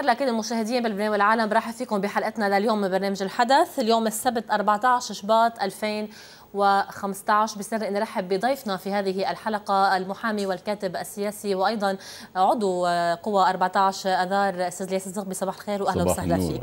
الخير لكل المشاهدين بلبنان والعالم برحب فيكم بحلقتنا لليوم من برنامج الحدث اليوم السبت 14 شباط 2000 و15 بسر أن نرحب بضيفنا في هذه الحلقة المحامي والكاتب السياسي وأيضا عضو آه، قوى 14 أذار أستاذ الياس الزغبي صباح الخير وأهلا وسهلا فيك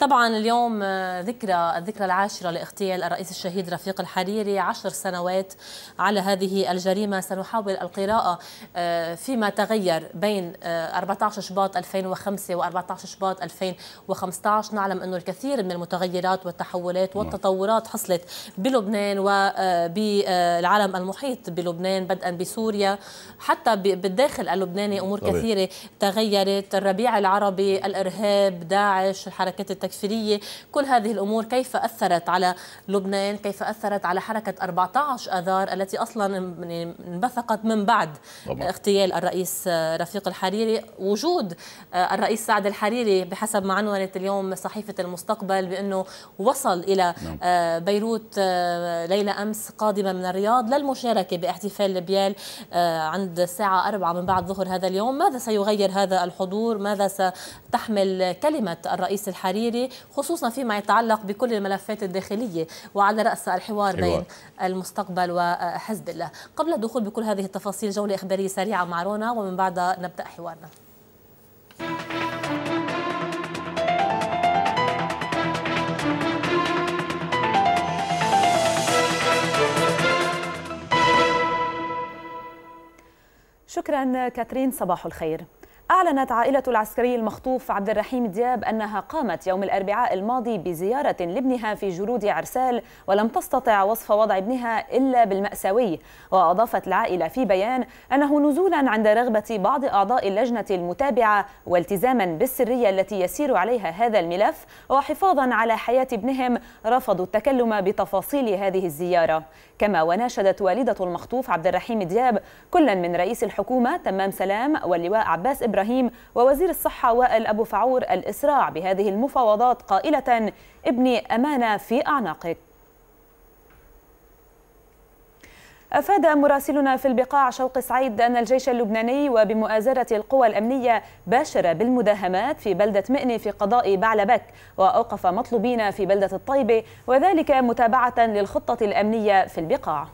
طبعا اليوم آه، ذكرى الذكرى العاشرة لاغتيال الرئيس الشهيد رفيق الحريري عشر سنوات على هذه الجريمة سنحاول القراءة آه، فيما تغير بين 14 شباط 2005 و14 شباط 2015 نعلم أنه الكثير من المتغيرات والتحولات نعم. والتطورات حصلت بلبنان وبالعالم المحيط بلبنان بدءا بسوريا حتى بالداخل اللبناني امور كثيره تغيرت الربيع العربي الارهاب داعش الحركات التكفيريه كل هذه الامور كيف اثرت على لبنان كيف اثرت على حركه 14 اذار التي اصلا يعني انبثقت من بعد طبعا. اغتيال الرئيس رفيق الحريري وجود الرئيس سعد الحريري بحسب ما عنونت اليوم صحيفه المستقبل بانه وصل الى نعم. آه، بيروت آه، ليلة ليلى أمس قادمة من الرياض للمشاركة باحتفال لبيال آه، عند الساعة 4 من بعد ظهر هذا اليوم ماذا سيغير هذا الحضور ماذا ستحمل كلمة الرئيس الحريري خصوصا فيما يتعلق بكل الملفات الداخلية وعلى رأس الحوار بين المستقبل وحزب الله قبل الدخول بكل هذه التفاصيل جولة إخبارية سريعة مع رونا ومن بعدها نبدأ حوارنا شكرا كاترين صباح الخير أعلنت عائلة العسكري المخطوف عبد الرحيم دياب أنها قامت يوم الأربعاء الماضي بزيارة لابنها في جرود عرسال ولم تستطع وصف وضع ابنها إلا بالمأساوي وأضافت العائلة في بيان أنه نزولا عند رغبة بعض أعضاء اللجنة المتابعة والتزاما بالسرية التي يسير عليها هذا الملف وحفاظا على حياة ابنهم رفضوا التكلم بتفاصيل هذه الزيارة كما وناشدت والدة المخطوف عبد الرحيم دياب كلا من رئيس الحكومة تمام سلام واللواء عباس إبراهيم إبراهيم ووزير الصحة وائل أبو فعور الإسراع بهذه المفاوضات قائلة ابني أمانة في أعناقك أفاد مراسلنا في البقاع شوق سعيد أن الجيش اللبناني وبمؤازرة القوى الأمنية باشر بالمداهمات في بلدة مئني في قضاء بعلبك وأوقف مطلوبين في بلدة الطيبة وذلك متابعة للخطة الأمنية في البقاع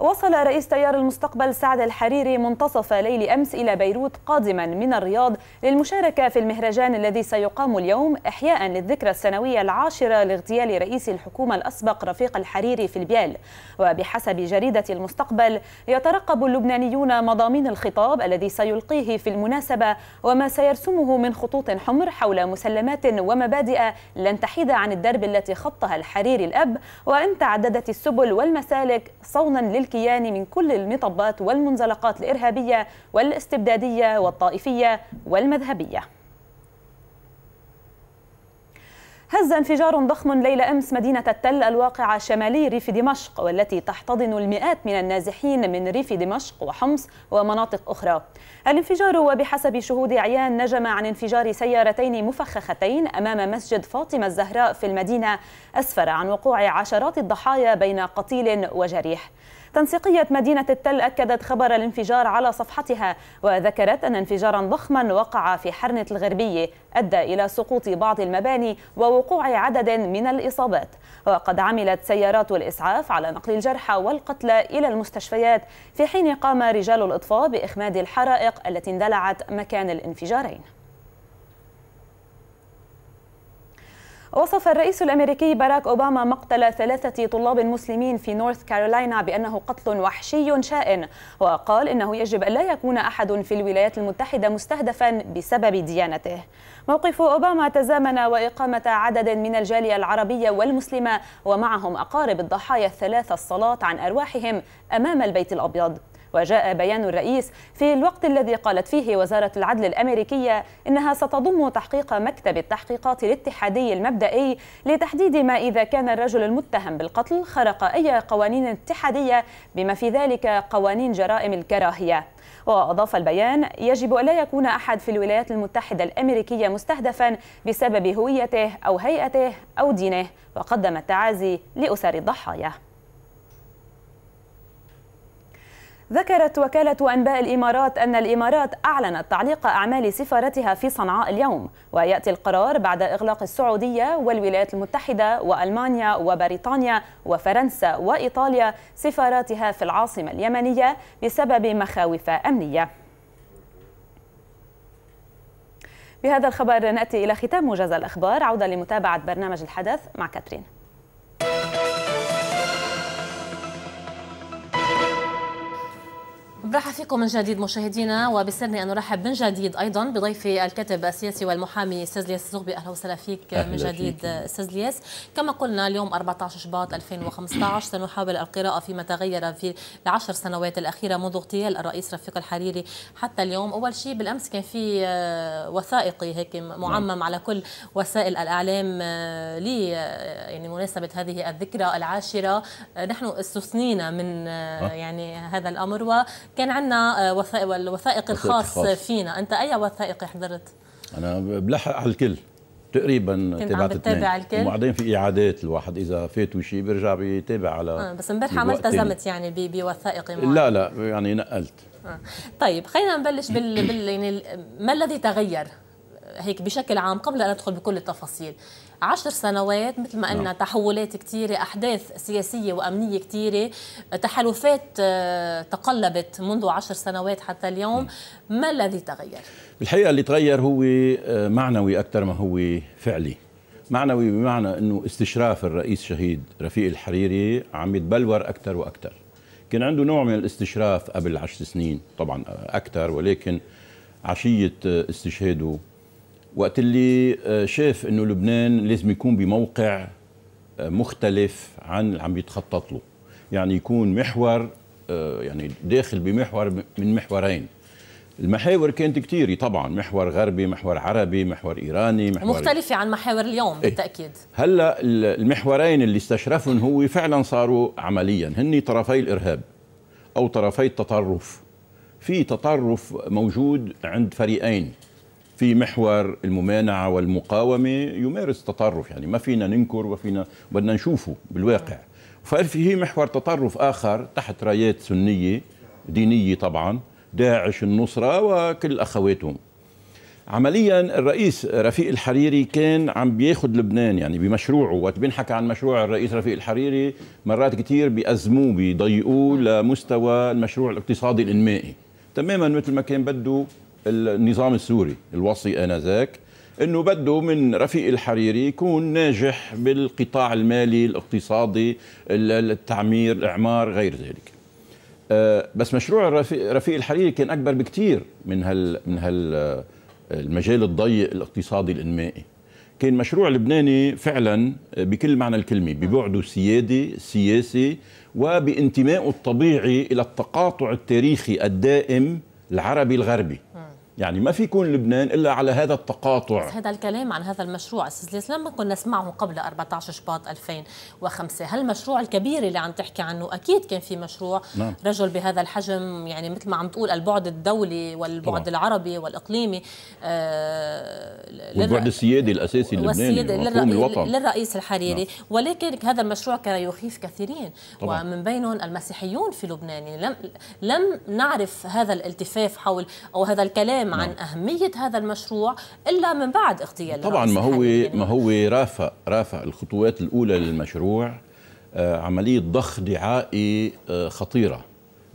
وصل رئيس تيار المستقبل سعد الحريري منتصف ليل أمس إلى بيروت قادما من الرياض للمشاركة في المهرجان الذي سيقام اليوم إحياء للذكرى السنوية العاشرة لاغتيال رئيس الحكومة الأسبق رفيق الحريري في البيال وبحسب جريدة المستقبل يترقب اللبنانيون مضامين الخطاب الذي سيلقيه في المناسبة وما سيرسمه من خطوط حمر حول مسلمات ومبادئ لن تحيد عن الدرب التي خطها الحريري الأب وإن تعددت السبل والمسالك صونا لل الكيان من كل المطبات والمنزلقات الإرهابية والاستبدادية والطائفية والمذهبية هز انفجار ضخم ليلة أمس مدينة التل الواقعة شمالي ريف دمشق والتي تحتضن المئات من النازحين من ريف دمشق وحمص ومناطق أخرى الانفجار وبحسب شهود عيان نجم عن انفجار سيارتين مفخختين أمام مسجد فاطمة الزهراء في المدينة أسفر عن وقوع عشرات الضحايا بين قتيل وجريح تنسيقية مدينة التل أكدت خبر الانفجار على صفحتها وذكرت أن انفجارا ضخما وقع في حرنة الغربية أدى إلى سقوط بعض المباني ووقوع عدد من الإصابات وقد عملت سيارات الإسعاف على نقل الجرحى والقتلى إلى المستشفيات في حين قام رجال الإطفاء بإخماد الحرائق التي اندلعت مكان الانفجارين وصف الرئيس الأمريكي باراك أوباما مقتل ثلاثة طلاب مسلمين في نورث كارولاينا بأنه قتل وحشي شائن وقال إنه يجب ألا يكون أحد في الولايات المتحدة مستهدفا بسبب ديانته موقف أوباما تزامن وإقامة عدد من الجالية العربية والمسلمة ومعهم أقارب الضحايا الثلاثة الصلاة عن أرواحهم أمام البيت الأبيض وجاء بيان الرئيس في الوقت الذي قالت فيه وزارة العدل الأمريكية إنها ستضم تحقيق مكتب التحقيقات الاتحادي المبدئي لتحديد ما إذا كان الرجل المتهم بالقتل خرق أي قوانين اتحادية بما في ذلك قوانين جرائم الكراهية وأضاف البيان يجب ألا يكون أحد في الولايات المتحدة الأمريكية مستهدفا بسبب هويته أو هيئته أو دينه وقدم التعازي لأسر الضحايا ذكرت وكالة أنباء الإمارات أن الإمارات أعلنت تعليق أعمال سفارتها في صنعاء اليوم ويأتي القرار بعد إغلاق السعودية والولايات المتحدة وألمانيا وبريطانيا وفرنسا وإيطاليا سفاراتها في العاصمة اليمنية بسبب مخاوف أمنية بهذا الخبر نأتي إلى ختام موجز الأخبار عودة لمتابعة برنامج الحدث مع كاترين مرحبا فيكم من جديد مشاهدينا وبسرني ان ارحب من جديد ايضا بضيفي الكاتب السياسي والمحامي استاذ الياس الزغبي اهلا وسهلا فيك من جديد استاذ الياس كما قلنا اليوم 14 شباط 2015 سنحاول القراءه فيما تغير في العشر سنوات الاخيره منذ اغتيال الرئيس رفيق الحريري حتى اليوم اول شيء بالامس كان في آه، وثائقي هيك نعم. معمم على كل وسائل الاعلام آه، لي آه، يعني مناسبه هذه الذكرى العاشره نحن استثنينا من يعني هذا الامر وكان كان عندنا آه، وثائق الوثائق الخاص فينا انت اي وثائقي حضرت انا بلحق على الكل تقريبا كنت تابعت بتابع الكل وبعدين في اعادات الواحد اذا فاتوا شيء بيرجع بيتابع على آه بس امبارح ما التزمت يعني بوثائقي معين لا لا يعني نقلت آه. طيب خلينا نبلش بال, بال... يعني ما الذي تغير هيك بشكل عام قبل ان ادخل بكل التفاصيل عشر سنوات مثل ما قلنا نعم. تحولات كثيرة أحداث سياسية وأمنية كثيرة تحالفات آه، تقلبت منذ عشر سنوات حتى اليوم نعم. ما الذي تغير؟ الحقيقة اللي تغير هو آه، معنوي أكثر ما هو فعلي معنوي بمعنى أنه استشراف الرئيس شهيد رفيق الحريري عم يتبلور أكثر وأكثر كان عنده نوع من الاستشراف قبل عشر سنين طبعا آه، أكثر ولكن عشية استشهاده وقت اللي آه، شاف انه لبنان لازم يكون بموقع آه، مختلف عن اللي عم يتخطط له يعني يكون محور آه، يعني داخل بمحور من محورين المحاور كانت كثيره طبعا محور غربي محور عربي محور ايراني محور مختلفه عن محاور اليوم إيه؟ بالتاكيد هلا المحورين اللي استشرفهم هو فعلا صاروا عمليا هن طرفي الارهاب او طرفي التطرف في تطرف موجود عند فريقين في محور الممانعة والمقاومة يمارس تطرف يعني ما فينا ننكر وفينا بدنا نشوفه بالواقع ففي محور تطرف آخر تحت رايات سنية دينية طبعا داعش النصرة وكل أخواتهم عمليا الرئيس رفيق الحريري كان عم بياخد لبنان يعني بمشروعه وقت بينحكى عن مشروع الرئيس رفيق الحريري مرات كثير بيأزموه بيضيقوه لمستوى المشروع الاقتصادي الانمائي تماما مثل ما كان بده النظام السوري الوصي انذاك انه بده من رفيق الحريري يكون ناجح بالقطاع المالي الاقتصادي التعمير الاعمار غير ذلك آه، بس مشروع رفيق, الحريري كان اكبر بكثير من هال من هال آه، المجال الضيق الاقتصادي الانمائي كان مشروع لبناني فعلا آه، بكل معنى الكلمه ببعده السيادي السياسي وبانتمائه الطبيعي الى التقاطع التاريخي الدائم العربي الغربي يعني ما في يكون لبنان الا على هذا التقاطع هذا الكلام عن هذا المشروع استاذ اسلام لما كنا نسمعه قبل 14 شباط 2005 هالمشروع الكبير اللي عم تحكي عنه اكيد كان في مشروع نعم. رجل بهذا الحجم يعني مثل ما عم تقول البعد الدولي والبعد طبعا. العربي والاقليمي آه والبعد السيادي الاساسي اللبناني للرئي للرئيس الحريري نعم. ولكن هذا المشروع كان يخيف كثيرين طبعا. ومن بينهم المسيحيون في لبنان يعني لم لم نعرف هذا الالتفاف حول او هذا الكلام نعم. عن أهمية هذا المشروع إلا من بعد اغتيال طبعا ما هو ما هو رافق رافق الخطوات الأولى للمشروع آه، عملية ضخ دعائي آه، خطيرة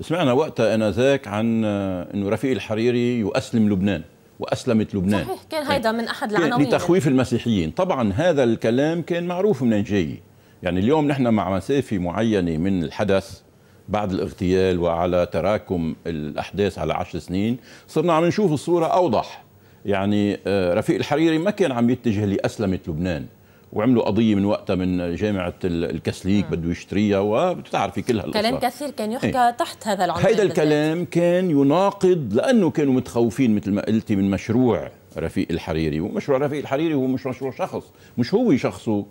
سمعنا وقتها أنا ذاك عن آه، أنه رفيق الحريري يؤسلم لبنان واسلمت لبنان صحيح كان هيدا طيب. من احد العناوين لتخويف المسيحيين طبعا هذا الكلام كان معروف منين جاي يعني اليوم نحن مع مسافه معينه من الحدث بعد الاغتيال وعلى تراكم الأحداث على عشر سنين صرنا عم نشوف الصورة أوضح يعني آه، رفيق الحريري ما كان عم يتجه لأسلمة لبنان وعملوا قضية من وقتها من جامعة الكسليك بده يشتريها وبتعرفي كل هالقصص كلام كثير كان يحكى ايه. تحت هذا العنوان هيدا الكلام كان يناقض لأنه كانوا متخوفين مثل ما قلتي من مشروع رفيق الحريري ومشروع رفيق الحريري هو مش مشروع شخص مش هو شخصه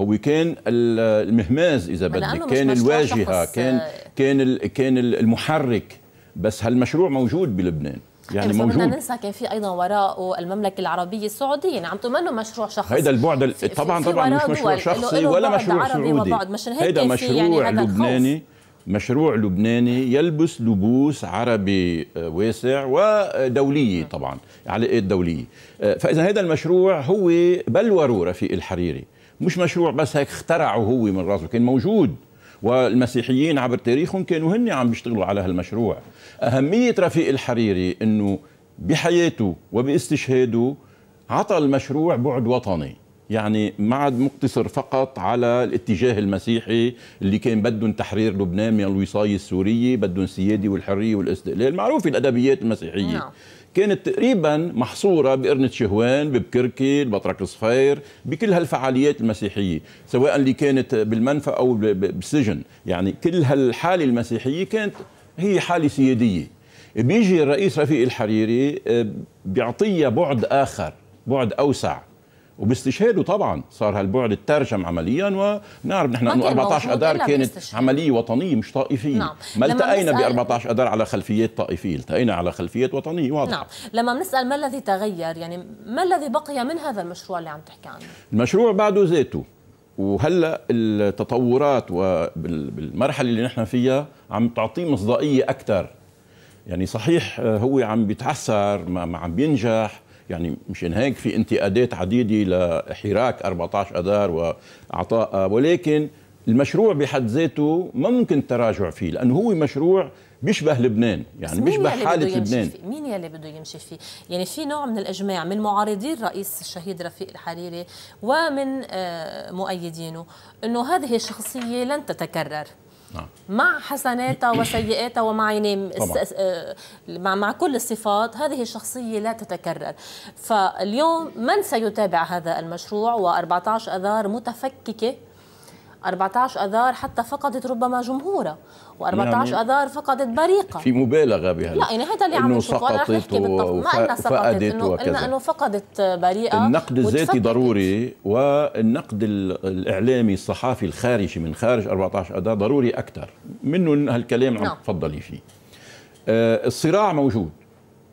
هو كان المهماز اذا بدك كان الواجهه كان كان كان المحرك بس هالمشروع موجود بلبنان يعني إيه، موجود بدنا ننسى كان في ايضا وراءه المملكه العربيه السعوديه يعني عم تمنوا مشروع شخصي هيدا البعد ال... طبعا في طبعا مش مشروع شخصي ولا مشروع سعودي هيدا يعني مشروع يعني لبناني مشروع لبناني يلبس لبوس عربي آه، واسع ودولية طبعا علاقات دولية آه، فإذا هذا المشروع هو بلوره رفيق الحريري مش مشروع بس هيك اخترعه هو من راسه كان موجود والمسيحيين عبر تاريخهم كانوا هن عم بيشتغلوا على هالمشروع أهمية رفيق الحريري أنه بحياته وباستشهاده عطى المشروع بعد وطني يعني ما عاد مقتصر فقط على الاتجاه المسيحي اللي كان بدهم تحرير لبنان من الوصايه السوريه بدهم السياده والحريه والاستقلال معروف الادبيات المسيحيه نعم. كانت تقريبا محصورة بقرنة شهوان ببكركي البطرك الصفير بكل هالفعاليات المسيحية سواء اللي كانت بالمنفى أو بالسجن يعني كل هالحالة المسيحية كانت هي حالة سيادية بيجي الرئيس رفيق الحريري آه، بيعطيها بعد آخر بعد أوسع وباستشهاده طبعا صار هالبعد الترجم عمليا ونعرف نحن انه 14 اذار كانت عمليه وطنيه مش طائفيه نعم. ما التقينا ب 14 اذار على خلفيات طائفيه التقينا على خلفيات وطنيه واضحه نعم لما بنسال ما الذي تغير يعني ما الذي بقي من هذا المشروع اللي عم تحكي عنه المشروع بعده ذاته وهلا التطورات وبالمرحله اللي نحن فيها عم تعطيه مصداقيه اكثر يعني صحيح آه، هو عم بيتعثر ما عم بينجح يعني مشان هيك في انتقادات عديده لحراك 14 اذار واعطائها ولكن المشروع بحد ذاته ما ممكن تراجع فيه لانه هو مشروع بيشبه لبنان يعني بيشبه حالة لبنان مين يلي بده يمشي فيه يعني في نوع من الإجماع من معارضين الرئيس الشهيد رفيق الحريري ومن آه، مؤيدينه أنه هذه الشخصية لن تتكرر نعم. مع حسناتها وسيئاتها ومع يعني آه، مع مع كل الصفات هذه الشخصيه لا تتكرر فاليوم من سيتابع هذا المشروع و14 اذار متفككه 14 اذار حتى فقدت ربما جمهورها و14 يعني اذار فقدت بريقه في مبالغه بها لا يعني هذا اللي عم نشوفه انا رح نحكي بالضبط ما قلنا سقطت انه انه فقدت بريقه النقد الذاتي ضروري والنقد الاعلامي الصحافي الخارجي من خارج 14 اذار ضروري اكثر منه هالكلام عم نعم. تفضلي فيه آه، الصراع موجود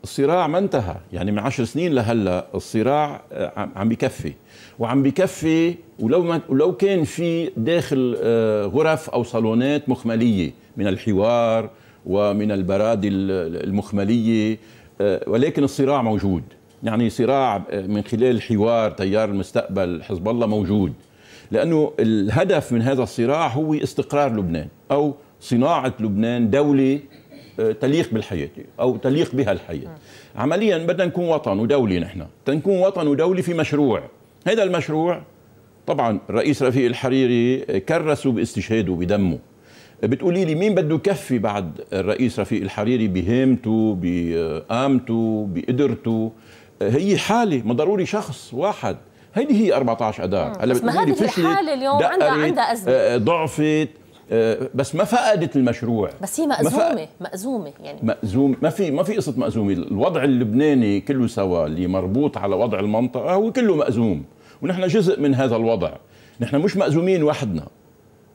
الصراع ما انتهى يعني من عشر سنين لهلا الصراع آه، عم بكفي وعم بكفي ولو ما ولو كان في داخل آه، غرف او صالونات مخمليه من الحوار ومن البرادي المخملية آه، ولكن الصراع موجود يعني صراع آه، من خلال الحوار تيار المستقبل حزب الله موجود لأنه الهدف من هذا الصراع هو استقرار لبنان أو صناعة لبنان دولة آه، تليق بالحياة أو تليق بها الحياة عمليا بدنا نكون وطن ودولة نحن تنكون وطن ودولة في مشروع هذا المشروع طبعا الرئيس رفيق الحريري كرسه باستشهاده بدمه بتقولي لي مين بده يكفي بعد الرئيس رفيق الحريري بهيمته بقامته بقدرته هي حاله ما ضروري شخص واحد هيدي هي 14 اذار هلا بس ما هذه الحاله اليوم عندها عندها ازمه آه، ضعفت آه، بس ما فقدت المشروع بس هي مأزومة ما مأزومة يعني مأزومة ما في ما في قصة مأزومة الوضع اللبناني كله سوا اللي مربوط على وضع المنطقة هو كله مأزوم ونحن جزء من هذا الوضع نحن مش مأزومين وحدنا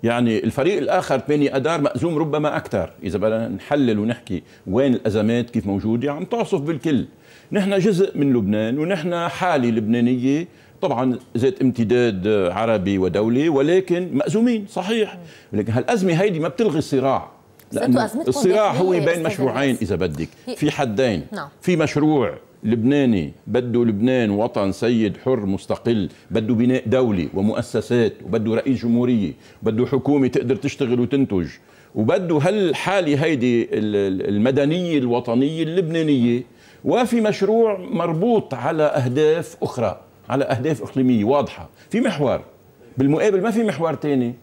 يعني الفريق الاخر بيني ادار مأزوم ربما اكثر اذا بدنا نحلل ونحكي وين الازمات كيف موجوده عم يعني تعصف بالكل نحن جزء من لبنان ونحن حاله لبنانيه طبعا ذات امتداد عربي ودولي ولكن مأزومين صحيح ولكن هالازمه هيدي ما بتلغي الصراع لأن الصراع هو بين مشروعين اذا بدك في حدين نعم. في مشروع لبناني بده لبنان وطن سيد حر مستقل بده بناء دولة ومؤسسات وبده رئيس جمهورية بده حكومة تقدر تشتغل وتنتج وبده هالحالة هيدي المدنية الوطنية اللبنانية وفي مشروع مربوط على أهداف أخرى على أهداف إقليمية واضحة في محور بالمقابل ما في محور تاني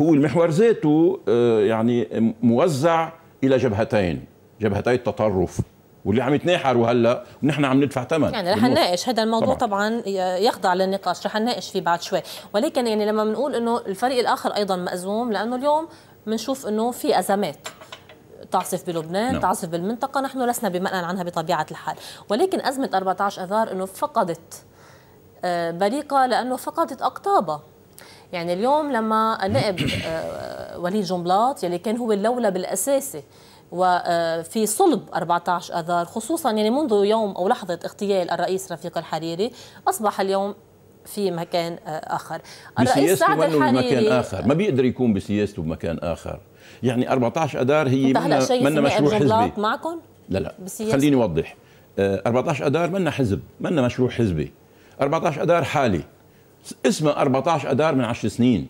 هو المحور ذاته آه، يعني موزع إلى جبهتين جبهتي التطرف واللي عم يتناحروا هلا ونحن عم ندفع ثمن يعني رح نناقش هذا الموضوع طبعا, طبعاً يخضع للنقاش رح نناقش فيه بعد شوي ولكن يعني لما بنقول انه الفريق الاخر ايضا مأزوم لانه اليوم بنشوف انه في ازمات تعصف بلبنان نعم. تعصف بالمنطقه نحن لسنا بمأن عنها بطبيعه الحال ولكن ازمه 14 اذار انه فقدت آه، بريقه لانه فقدت اقطابها يعني اليوم لما نائب آه، وليد جنبلاط يلي كان هو اللولب الاساسي وفي صلب 14 اذار خصوصا يعني منذ يوم او لحظه اغتيال الرئيس رفيق الحريري اصبح اليوم في مكان آه، اخر الرئيس سعد الحريري بمكان اخر ما بيقدر يكون بسياسته بمكان اخر يعني 14 اذار هي من, من مشروع حزبي معكم لا لا خليني اوضح 14 آه، اذار منا حزب منا مشروع حزبي 14 اذار حالي اسمها 14 اذار من 10 سنين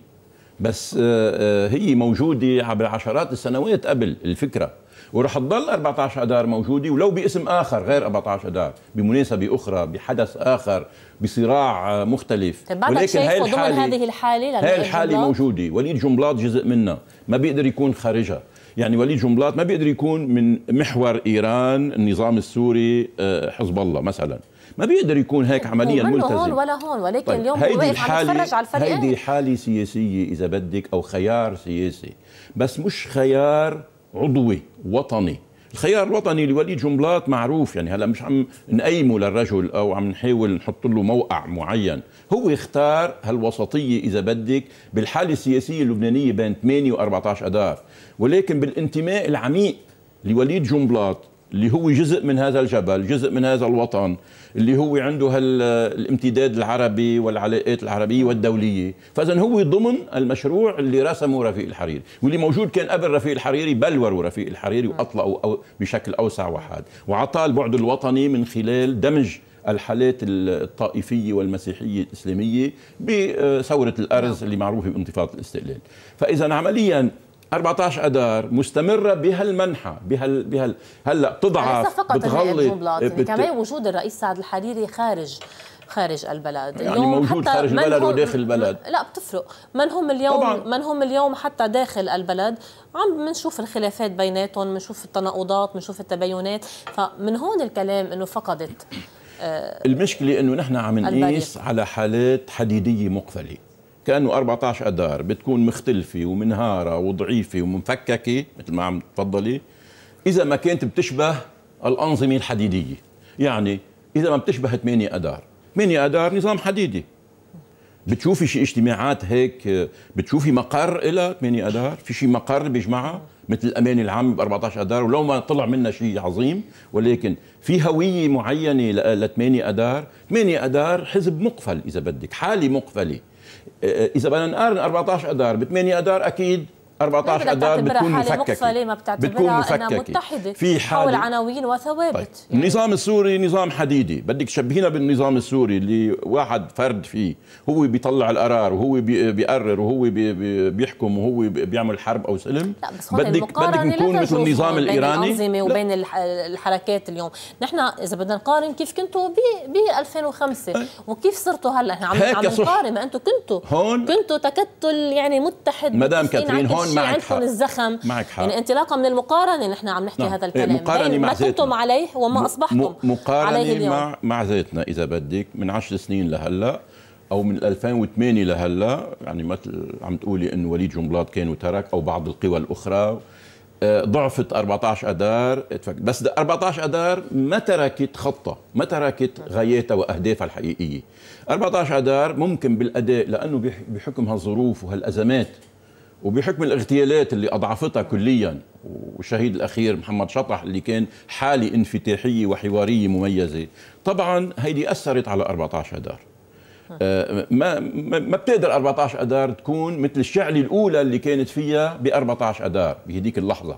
بس آه، هي موجوده عبر عشرات السنوات قبل الفكره وراح تضل 14 اذار موجوده ولو باسم اخر غير 14 اذار بمناسبه اخرى بحدث اخر بصراع مختلف طيب ولكن هاي الحاله ضمن هذه الحاله هاي الحاله موجوده وليد جنبلاط جزء منها ما بيقدر يكون خارجها يعني وليد جنبلاط ما بيقدر يكون من محور ايران النظام السوري آه، حزب الله مثلا ما بيقدر يكون هيك طيب، عمليا ملتزم هون ولا هون ولكن طيب اليوم هو واقف عم يتفرج على الفريقين هيدي حاله سياسيه اذا بدك او خيار سياسي بس مش خيار عضوي وطني الخيار الوطني لوليد جنبلاط معروف يعني هلا مش عم نقيمه للرجل او عم نحاول نحط له موقع معين هو اختار هالوسطيه اذا بدك بالحاله السياسيه اللبنانيه بين 8 و14 اذار ولكن بالانتماء العميق لوليد جنبلاط اللي هو جزء من هذا الجبل جزء من هذا الوطن اللي هو عنده الامتداد العربي والعلاقات العربية والدولية فإذا هو ضمن المشروع اللي رسمه رفيق الحريري واللي موجود كان قبل رفيق الحريري بلوروا رفيق الحريري وأطلقوا بشكل أوسع وحاد وعطى البعد الوطني من خلال دمج الحالات الطائفية والمسيحية الإسلامية بثورة الأرز نعم. اللي معروفة بانتفاضة الاستقلال فإذا عمليا 14 اذار مستمره بهالمنحى بهال بهال هلا بتضعف فقط بتغلط يعني بت... كمان وجود الرئيس سعد الحريري خارج خارج البلد يعني اليوم موجود حتى خارج البلد وداخل البلد لا بتفرق من هم اليوم طبعاً. من هم اليوم حتى داخل البلد عم بنشوف الخلافات بيناتهم بنشوف التناقضات بنشوف التباينات فمن هون الكلام انه فقدت آه المشكله انه نحن عم نقيس على حالات حديديه مقفله كانه 14 اذار بتكون مختلفه ومنهاره وضعيفه ومفككه مثل ما عم تفضلي اذا ما كانت بتشبه الانظمه الحديديه يعني اذا ما بتشبه 8 اذار 8 اذار نظام حديدي بتشوفي شي اجتماعات هيك بتشوفي مقر لها 8 اذار في شي مقر بيجمعها مثل الامانه العامه ب 14 اذار ولو ما طلع منها شيء عظيم ولكن في هويه معينه ل 8 اذار 8 اذار حزب مقفل اذا بدك حاله مقفله اذا بدنا نقارن 14 اذار ب 8 اذار اكيد 14 اذار بتكون مفككه ما بتكون مفككه متحده في حول عناوين وثوابت طيب. يعني. النظام السوري نظام حديدي بدك تشبهينا بالنظام السوري اللي واحد فرد فيه هو بيطلع القرار وهو بيقرر وهو بيحكم وهو بيعمل حرب او سلم لا بس هون بدك بدك نكون مثل النظام الايراني بين الانظمه وبين الحركات اليوم نحن اذا بدنا نقارن كيف كنتوا ب 2005 إيه. وكيف صرتوا هلا عم عم نقارن انتم كنتوا هون كنتوا تكتل يعني متحد مدام كاترين هون شيء عندكم الزخم معك حق. يعني انطلاقا من المقارنه نحن عم نحكي نعم. هذا إيه، الكلام مقارنه مع ما كنتم عليه وما اصبحتم مقارنه عليه اليوم. مع مع ذاتنا اذا بدك من 10 سنين لهلا او من 2008 لهلا يعني مثل عم تقولي انه وليد جنبلاط كان وترك او بعض القوى الاخرى آه، ضعفت 14 اذار بس 14 اذار ما تركت خطه ما تركت غاياتها واهدافها الحقيقيه 14 اذار ممكن بالاداء لانه بحكم هالظروف وهالازمات وبحكم الاغتيالات اللي اضعفتها كليا والشهيد الاخير محمد شطح اللي كان حاله انفتاحيه وحواريه مميزه طبعا هيدي اثرت على 14 اذار آه، ما ما بتقدر 14 اذار تكون مثل الشعله الاولى اللي كانت فيها ب 14 اذار بهديك اللحظه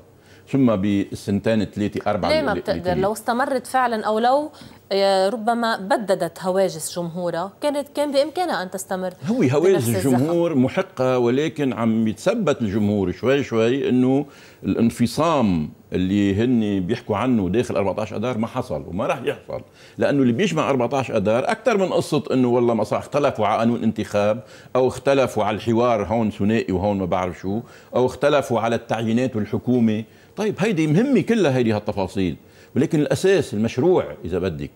ثم بالسنتين ثلاثة أربعة ليه ما بتقدر لو استمرت فعلا أو لو آه، ربما بددت هواجس جمهورها كانت كان بإمكانها أن تستمر هو هواجس الجمهور محقة ولكن عم يتثبت الجمهور شوي شوي أنه الانفصام اللي هن بيحكوا عنه داخل 14 اذار ما حصل وما راح يحصل لانه اللي بيجمع 14 اذار اكثر من قصه انه والله ما اختلفوا على قانون انتخاب او اختلفوا على الحوار هون ثنائي وهون ما بعرف شو او اختلفوا على التعيينات والحكومه طيب هيدي مهمه كلها هيدي هالتفاصيل ولكن الاساس المشروع اذا بدك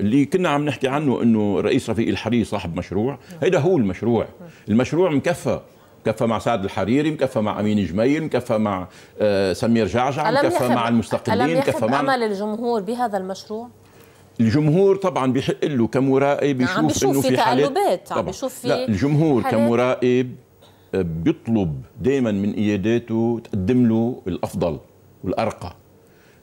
اللي كنا عم نحكي عنه انه الرئيس رفيق الحريري صاحب مشروع هيدا هو المشروع المشروع مكفى مكفى مع سعد الحريري مكفى مع امين جميل مكفى مع آه، سمير جعجع مكفى مع المستقلين مكفى مع امل الجمهور بهذا المشروع الجمهور طبعا بحق له كمراقب نعم، يشوف عم بيشوف انه في تقلبات عم بيشوف في لا الجمهور كمراقب بيطلب دائما من اياداته تقدم له الافضل والارقى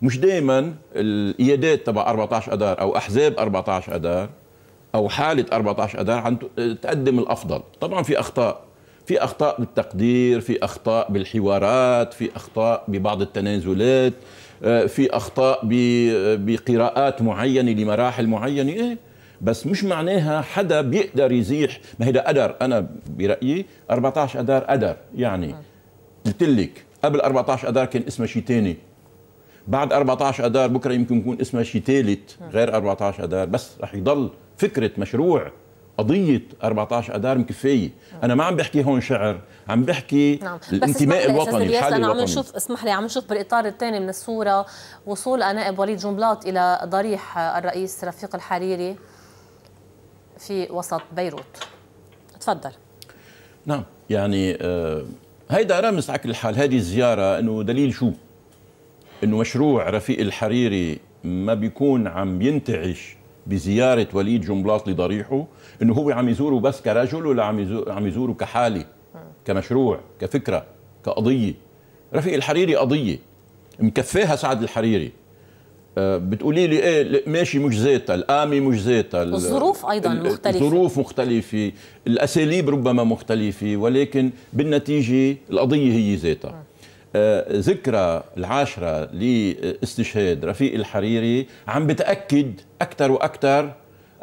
مش دائما القيادات تبع 14 اذار او احزاب 14 اذار او حاله 14 اذار عم تقدم الافضل طبعا في اخطاء في اخطاء بالتقدير في اخطاء بالحوارات في اخطاء ببعض التنازلات آه، في اخطاء بقراءات معينه لمراحل معينه إيه؟ بس مش معناها حدا بيقدر يزيح ما هيدا قدر انا برايي 14 اذار قدر يعني قلت نعم. لك قبل 14 اذار كان اسمها شيء ثاني بعد 14 اذار بكره يمكن يكون اسمها شيء ثالث غير 14 اذار بس رح يضل فكره مشروع قضية 14 أدار مكفية أنا ما عم بحكي هون شعر عم بحكي نعم. الانتماء الوطني الحالي أنا عم نشوف اسمح لي عم نشوف بالإطار الثاني من الصورة وصول نائب وليد جنبلاط إلى ضريح الرئيس رفيق الحريري في وسط بيروت تفضل نعم يعني آه هيدا رمز على كل حال هذه الزياره انه دليل شو؟ انه مشروع رفيق الحريري ما بيكون عم ينتعش بزياره وليد جنبلاط لضريحه انه هو عم يزوره بس كرجل ولا عم عم يزوره كحاله كمشروع كفكره كقضيه رفيق الحريري قضيه مكفاها سعد الحريري بتقولي لي ايه ماشي مش زيتا الامي مش زيتا الظروف ايضا مختلفه الظروف مختلفه الاساليب ربما مختلفه ولكن بالنتيجه القضيه هي زيتا آه، ذكرى العاشرة لاستشهاد رفيق الحريري عم بتأكد أكثر وأكثر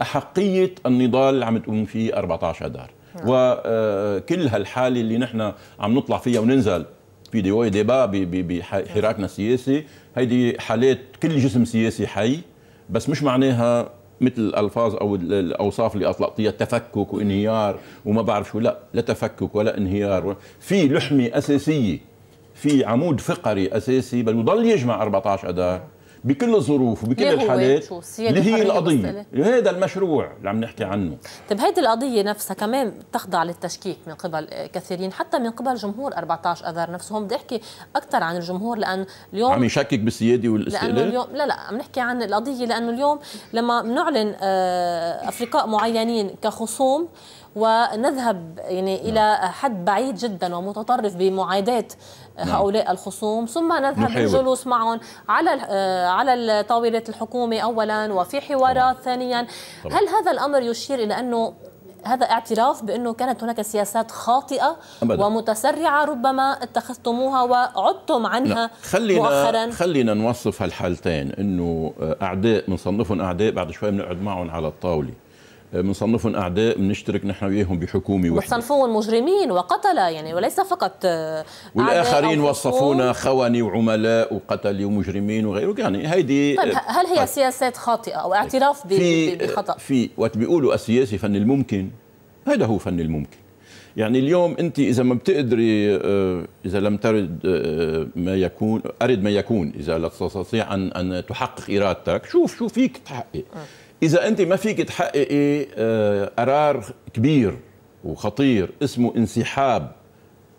أحقية النضال اللي عم تقوم فيه 14 أدار وكل هالحالة اللي نحن عم نطلع فيها وننزل في ديوي ديبا بحراكنا السياسي هيدي حالات كل جسم سياسي حي بس مش معناها مثل الالفاظ او الاوصاف اللي اطلقتيها تفكك وانهيار وما بعرف شو لا لا تفكك ولا انهيار في لحمه اساسيه في عمود فقري اساسي بل يضل يجمع 14 اذار بكل الظروف وبكل الحالات اللي هي القضيه هذا المشروع اللي عم نحكي عنه طيب هيدي القضيه نفسها كمان تخضع للتشكيك من قبل آه، كثيرين حتى من قبل جمهور 14 اذار نفسهم بدي احكي اكثر عن الجمهور لان اليوم عم يشكك بالسياده والاستقلال لانه اليوم لا لا عم نحكي عن القضيه لانه اليوم لما بنعلن آه، افرقاء معينين كخصوم ونذهب يعني الى حد بعيد جدا ومتطرف بمعاداه نعم. هؤلاء الخصوم ثم نذهب للجلوس معهم على آه، على طاوله الحكومه اولا وفي حوارات ثانيا طبعا. هل هذا الامر يشير الى انه هذا اعتراف بانه كانت هناك سياسات خاطئه أبداً. ومتسرعه ربما اتخذتموها وعدتم عنها نعم. خلينا مؤخرا خلينا نوصف هالحالتين انه آه، اعداء بنصنفهم اعداء بعد شوي بنقعد معهم على الطاوله بنصنفهم اعداء بنشترك نحن وياهم بحكومه واحده وصنفوهم مجرمين وقتله يعني وليس فقط والاخرين وصفونا خوني وعملاء وقتله ومجرمين وغيره يعني هيدي طيب آه، هل هي آه، سياسات خاطئه او اعتراف بخطا في وقت بيقولوا السياسي فن الممكن هذا هو فن الممكن يعني اليوم انت اذا ما بتقدري آه، اذا لم ترد ما يكون ارد ما يكون اذا لا تستطيع ان ان تحقق ارادتك شوف شو فيك تحقق اذا انت ما فيك تحققي آه، قرار كبير وخطير اسمه انسحاب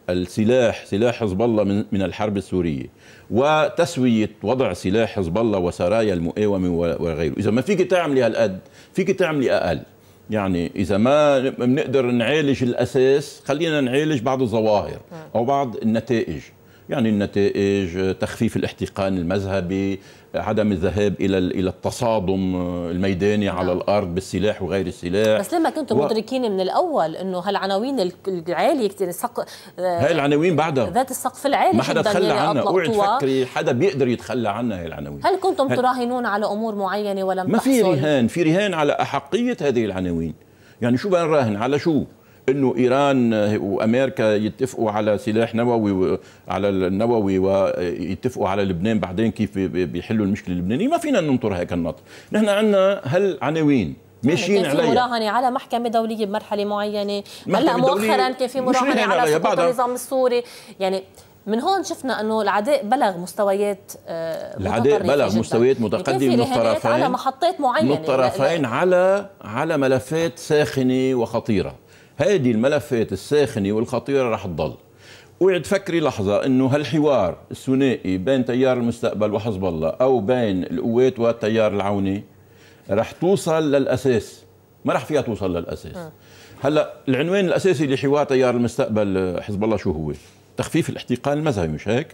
السلاح سلاح حزب الله من, من الحرب السوريه وتسويه وضع سلاح حزب الله وسرايا المقاومه وغيره، اذا ما فيك تعملي هالقد، فيك تعملي اقل. يعني اذا ما بنقدر نعالج الاساس خلينا نعالج بعض الظواهر او بعض النتائج يعني النتائج آه، تخفيف الاحتقان المذهبي عدم الذهاب الى الى التصادم آه، الميداني على نعم. الارض بالسلاح وغير السلاح بس لما كنتم و... مدركين من الاول انه هالعناوين العاليه كثير السق آه، هاي العناوين بعدها ذات السقف العالي ما حدا تخلى يعني عنها اوعي تفكري حدا بيقدر يتخلى عنها هاي العناوين هل كنتم هل... تراهنون على امور معينه ولم ما تحصل؟ في رهان في رهان على احقيه هذه العناوين يعني شو بنراهن على شو انه ايران وامريكا يتفقوا على سلاح نووي على النووي ويتفقوا على لبنان بعدين كيف بيحلوا المشكله اللبنانيه ما فينا ننطر هيك النطر نحن عندنا هالعناوين ماشيين عليها كان في مراهنة على محكمة دولية بمرحلة معينة هلا مؤخرا كان في مراهنة على سقوط النظام السوري يعني من هون شفنا انه العداء بلغ مستويات متقدمة آه، العداء بلغ جداً. مستويات يعني متقدمه من الطرفين على محطات معينه يعني من الطرفين على على ملفات ساخنه وخطيره هذه الملفات الساخنه والخطيره رح تضل وقعد فكري لحظه انه هالحوار الثنائي بين تيار المستقبل وحزب الله او بين القوات والتيار العوني رح توصل للاساس ما رح فيها توصل للاساس آه. هلا العنوان الاساسي لحوار تيار المستقبل حزب الله شو هو تخفيف الاحتقان المذهبي مش هيك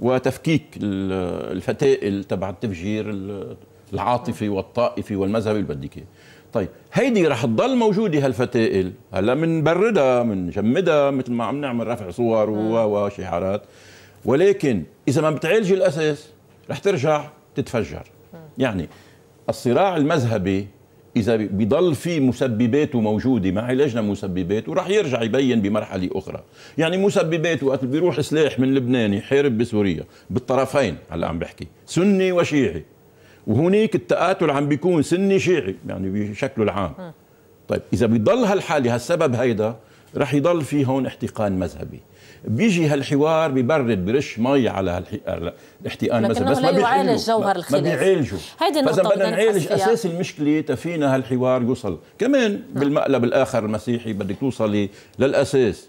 وتفكيك الفتائل تبع التفجير العاطفي والطائفي والمذهبي اللي بدك اياه طيب هيدي رح تضل موجوده هالفتائل هلا بنبردها بنجمدها مثل ما عم نعمل رفع صور وشعارات ولكن اذا ما بتعالج الاساس رح ترجع تتفجر يعني الصراع المذهبي اذا بضل في مسبباته موجوده ما عالجنا مسبباته رح يرجع يبين بمرحله اخرى يعني مسبباته وقت بيروح سلاح من لبنان يحارب بسوريا بالطرفين هلا عم بحكي سني وشيعي وهنيك التآتل عم بيكون سني شيعي يعني بشكله العام طيب إذا بيضل هالحالة هالسبب هيدا رح يضل في هون احتقان مذهبي بيجي هالحوار ببرد برش مي على الاحتقان مذهبي بس ما بيعالج جوهر الخلاف ما بيعالجه هيدي النقطه بدنا نعالج اساس المشكله تفينا هالحوار يوصل كمان نعم. بالمقلب الاخر المسيحي بدك توصلي للاساس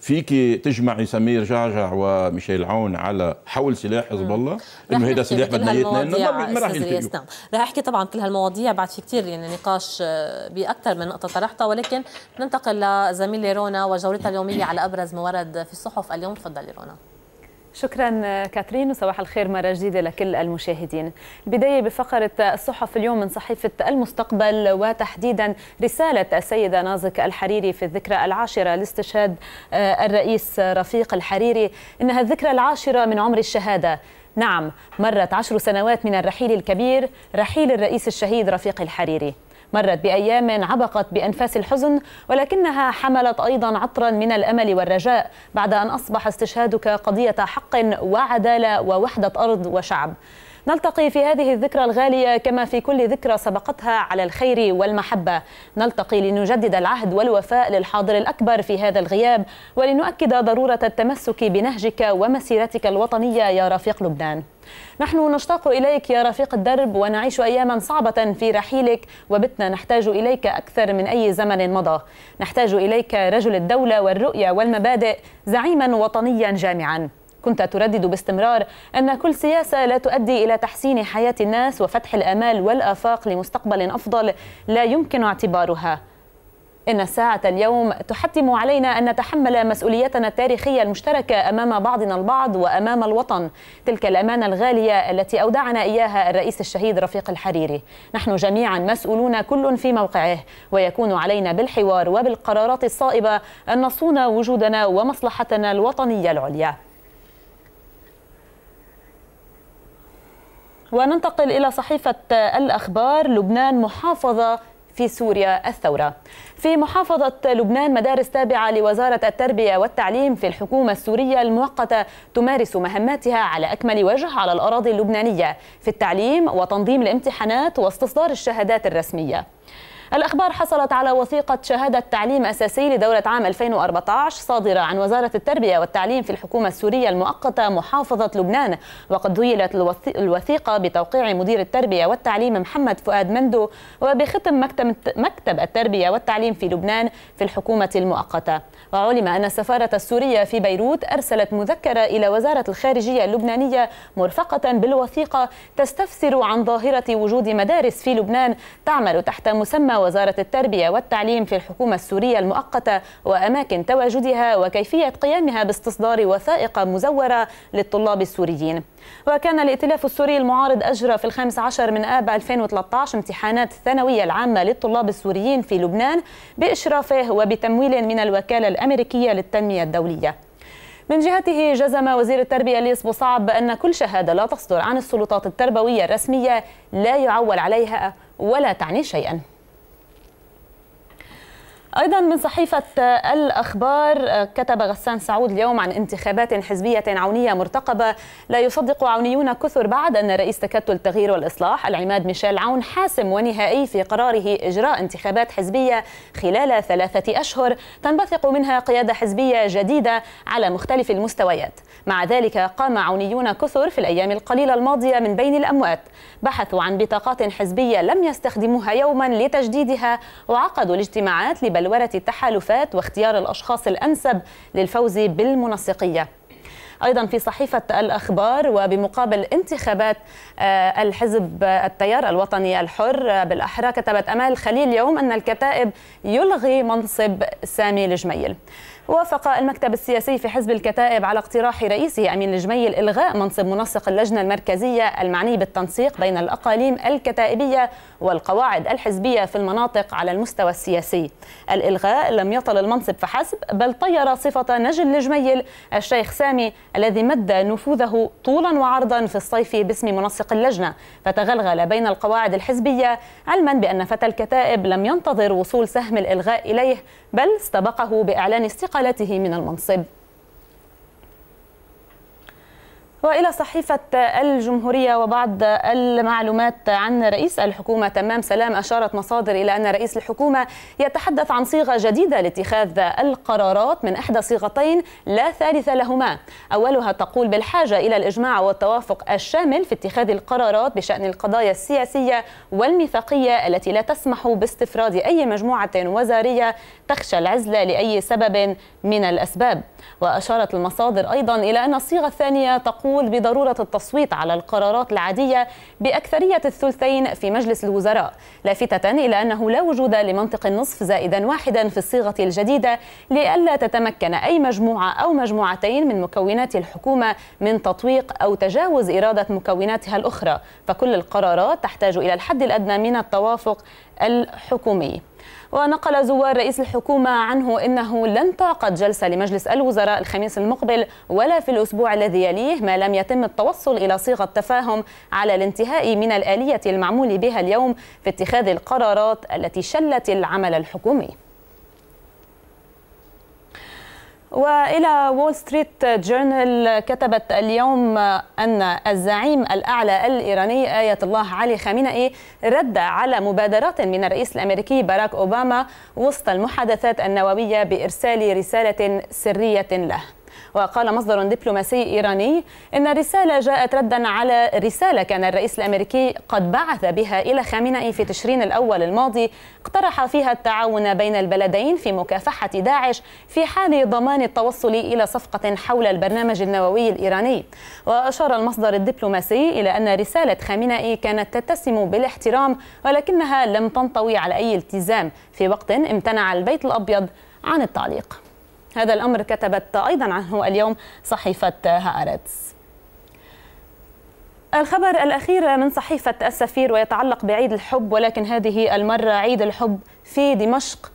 فيك تجمعي سمير جعجع وميشيل عون على حول سلاح حزب الله انه هذا سلاح بدنا اياه ما راح ينتهي رح احكي طبعا كل هالمواضيع بعد في كثير يعني نقاش آه، باكثر من نقطه طرحتها ولكن ننتقل لزميلة رونا وجولتها اليوميه على ابرز ما ورد في الصحف اليوم تفضلي رونا شكرا كاترين وصباح الخير مرة جديدة لكل المشاهدين البداية بفقرة الصحف اليوم من صحيفة المستقبل وتحديدا رسالة السيدة نازك الحريري في الذكرى العاشرة لاستشهاد آه، الرئيس رفيق الحريري إنها الذكرى العاشرة من عمر الشهادة نعم مرت عشر سنوات من الرحيل الكبير رحيل الرئيس الشهيد رفيق الحريري مرت بأيام عبقت بأنفاس الحزن ولكنها حملت أيضا عطرا من الأمل والرجاء بعد أن أصبح استشهادك قضية حق وعدالة ووحدة أرض وشعب نلتقي في هذه الذكرى الغالية كما في كل ذكرى سبقتها على الخير والمحبة نلتقي لنجدد العهد والوفاء للحاضر الأكبر في هذا الغياب ولنؤكد ضرورة التمسك بنهجك ومسيرتك الوطنية يا رفيق لبنان نحن نشتاق إليك يا رفيق الدرب ونعيش أياما صعبة في رحيلك وبتنا نحتاج إليك أكثر من أي زمن مضى نحتاج إليك رجل الدولة والرؤية والمبادئ زعيما وطنيا جامعا كنت تردد باستمرار أن كل سياسة لا تؤدي إلى تحسين حياة الناس وفتح الآمال والآفاق لمستقبل أفضل لا يمكن اعتبارها إن الساعة اليوم تحتم علينا أن نتحمل مسؤوليتنا التاريخية المشتركة أمام بعضنا البعض وأمام الوطن تلك الأمانة الغالية التي أودعنا إياها الرئيس الشهيد رفيق الحريري نحن جميعا مسؤولون كل في موقعه ويكون علينا بالحوار وبالقرارات الصائبة أن نصون وجودنا ومصلحتنا الوطنية العليا وننتقل إلى صحيفة الأخبار لبنان محافظة في سوريا الثورة في محافظة لبنان مدارس تابعة لوزارة التربية والتعليم في الحكومة السورية المؤقتة تمارس مهماتها على أكمل وجه على الأراضي اللبنانية في التعليم وتنظيم الامتحانات واستصدار الشهادات الرسمية الأخبار حصلت على وثيقة شهادة تعليم أساسي لدولة عام 2014 صادرة عن وزارة التربية والتعليم في الحكومة السورية المؤقتة محافظة لبنان وقد ذيلت الوثيقة بتوقيع مدير التربية والتعليم محمد فؤاد مندو وبختم مكتب التربية والتعليم في لبنان في الحكومة المؤقتة وعلم أن السفارة السورية في بيروت أرسلت مذكرة إلى وزارة الخارجية اللبنانية مرفقة بالوثيقة تستفسر عن ظاهرة وجود مدارس في لبنان تعمل تحت مسمى وزارة التربية والتعليم في الحكومة السورية المؤقتة وأماكن تواجدها وكيفية قيامها باستصدار وثائق مزورة للطلاب السوريين وكان الائتلاف السوري المعارض أجرى في الخامس عشر من آب 2013 امتحانات الثانوية العامة للطلاب السوريين في لبنان بإشرافه وبتمويل من الوكالة الأمريكية للتنمية الدولية من جهته جزم وزير التربية ليس بوصعب بأن كل شهادة لا تصدر عن السلطات التربوية الرسمية لا يعول عليها ولا تعني شيئا أيضا من صحيفة الأخبار آه، كتب غسان سعود اليوم عن انتخابات حزبية عونية مرتقبة لا يصدق عونيون كثر بعد أن رئيس تكتل التغيير والإصلاح العماد ميشيل عون حاسم ونهائي في قراره إجراء انتخابات حزبية خلال ثلاثة أشهر تنبثق منها قيادة حزبية جديدة على مختلف المستويات مع ذلك قام عونيون كثر في الأيام القليلة الماضية من بين الأموات بحثوا عن بطاقات حزبية لم يستخدموها يوما لتجديدها وعقدوا الاجتماعات لبلوغ ببلورة التحالفات واختيار الأشخاص الأنسب للفوز بالمنسقية ايضا في صحيفه الاخبار وبمقابل انتخابات آه، الحزب التيار الوطني الحر آه، بالاحرى كتبت امال خليل يوم ان الكتائب يلغي منصب سامي الجميل وافق المكتب السياسي في حزب الكتائب على اقتراح رئيسه أمين الجميل إلغاء منصب منسق اللجنة المركزية المعني بالتنسيق بين الأقاليم الكتائبية والقواعد الحزبية في المناطق على المستوى السياسي الإلغاء لم يطل المنصب فحسب بل طير صفة نجل الجميل الشيخ سامي الذي مد نفوذه طولا وعرضا في الصيف باسم منسق اللجنة فتغلغل بين القواعد الحزبية علما بأن فتى الكتائب لم ينتظر وصول سهم الإلغاء إليه بل استبقه بإعلان استقالته واقالته من المنصب والى صحيفه الجمهوريه وبعض المعلومات عن رئيس الحكومه تمام سلام اشارت مصادر الى ان رئيس الحكومه يتحدث عن صيغه جديده لاتخاذ القرارات من احدى صيغتين لا ثالث لهما اولها تقول بالحاجه الى الاجماع والتوافق الشامل في اتخاذ القرارات بشان القضايا السياسيه والميثاقيه التي لا تسمح باستفراد اي مجموعه وزاريه تخشى العزله لاي سبب من الاسباب واشارت المصادر ايضا الى ان الصيغه الثانيه تقول تقول بضرورة التصويت على القرارات العادية بأكثرية الثلثين في مجلس الوزراء لافتة إلى أنه لا وجود لمنطق النصف زائدا واحدا في الصيغة الجديدة لئلا تتمكن أي مجموعة أو مجموعتين من مكونات الحكومة من تطويق أو تجاوز إرادة مكوناتها الأخرى فكل القرارات تحتاج إلى الحد الأدنى من التوافق الحكومي ونقل زوار رئيس الحكومة عنه أنه لن تعقد جلسة لمجلس الوزراء الخميس المقبل ولا في الأسبوع الذي يليه ما لم يتم التوصل إلى صيغة تفاهم على الانتهاء من الآلية المعمول بها اليوم في اتخاذ القرارات التي شلت العمل الحكومي والى وول ستريت جورنال كتبت اليوم ان الزعيم الاعلى الايراني ايه الله علي خامنئي رد على مبادرات من الرئيس الامريكي باراك اوباما وسط المحادثات النوويه بارسال رساله سريه له وقال مصدر دبلوماسي إيراني إن الرسالة جاءت ردا على رسالة كان الرئيس الأمريكي قد بعث بها إلى خامنئي في تشرين الأول الماضي اقترح فيها التعاون بين البلدين في مكافحة داعش في حال ضمان التوصل إلى صفقة حول البرنامج النووي الإيراني وأشار المصدر الدبلوماسي إلى أن رسالة خامنئي كانت تتسم بالاحترام ولكنها لم تنطوي على أي التزام في وقت امتنع البيت الأبيض عن التعليق هذا الأمر كتبت أيضا عنه اليوم صحيفة هآرتس الخبر الأخير من صحيفة السفير ويتعلق بعيد الحب ولكن هذه المرة عيد الحب في دمشق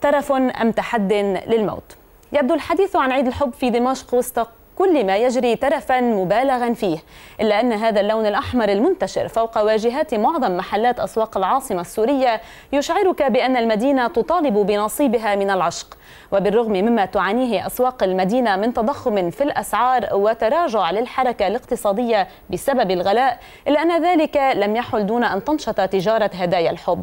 ترف أم تحد للموت يبدو الحديث عن عيد الحب في دمشق وسط كل ما يجري ترفا مبالغا فيه إلا أن هذا اللون الأحمر المنتشر فوق واجهات معظم محلات أسواق العاصمة السورية يشعرك بأن المدينة تطالب بنصيبها من العشق وبالرغم مما تعانيه أسواق المدينة من تضخم في الأسعار وتراجع للحركة الاقتصادية بسبب الغلاء إلا أن ذلك لم يحل دون أن تنشط تجارة هدايا الحب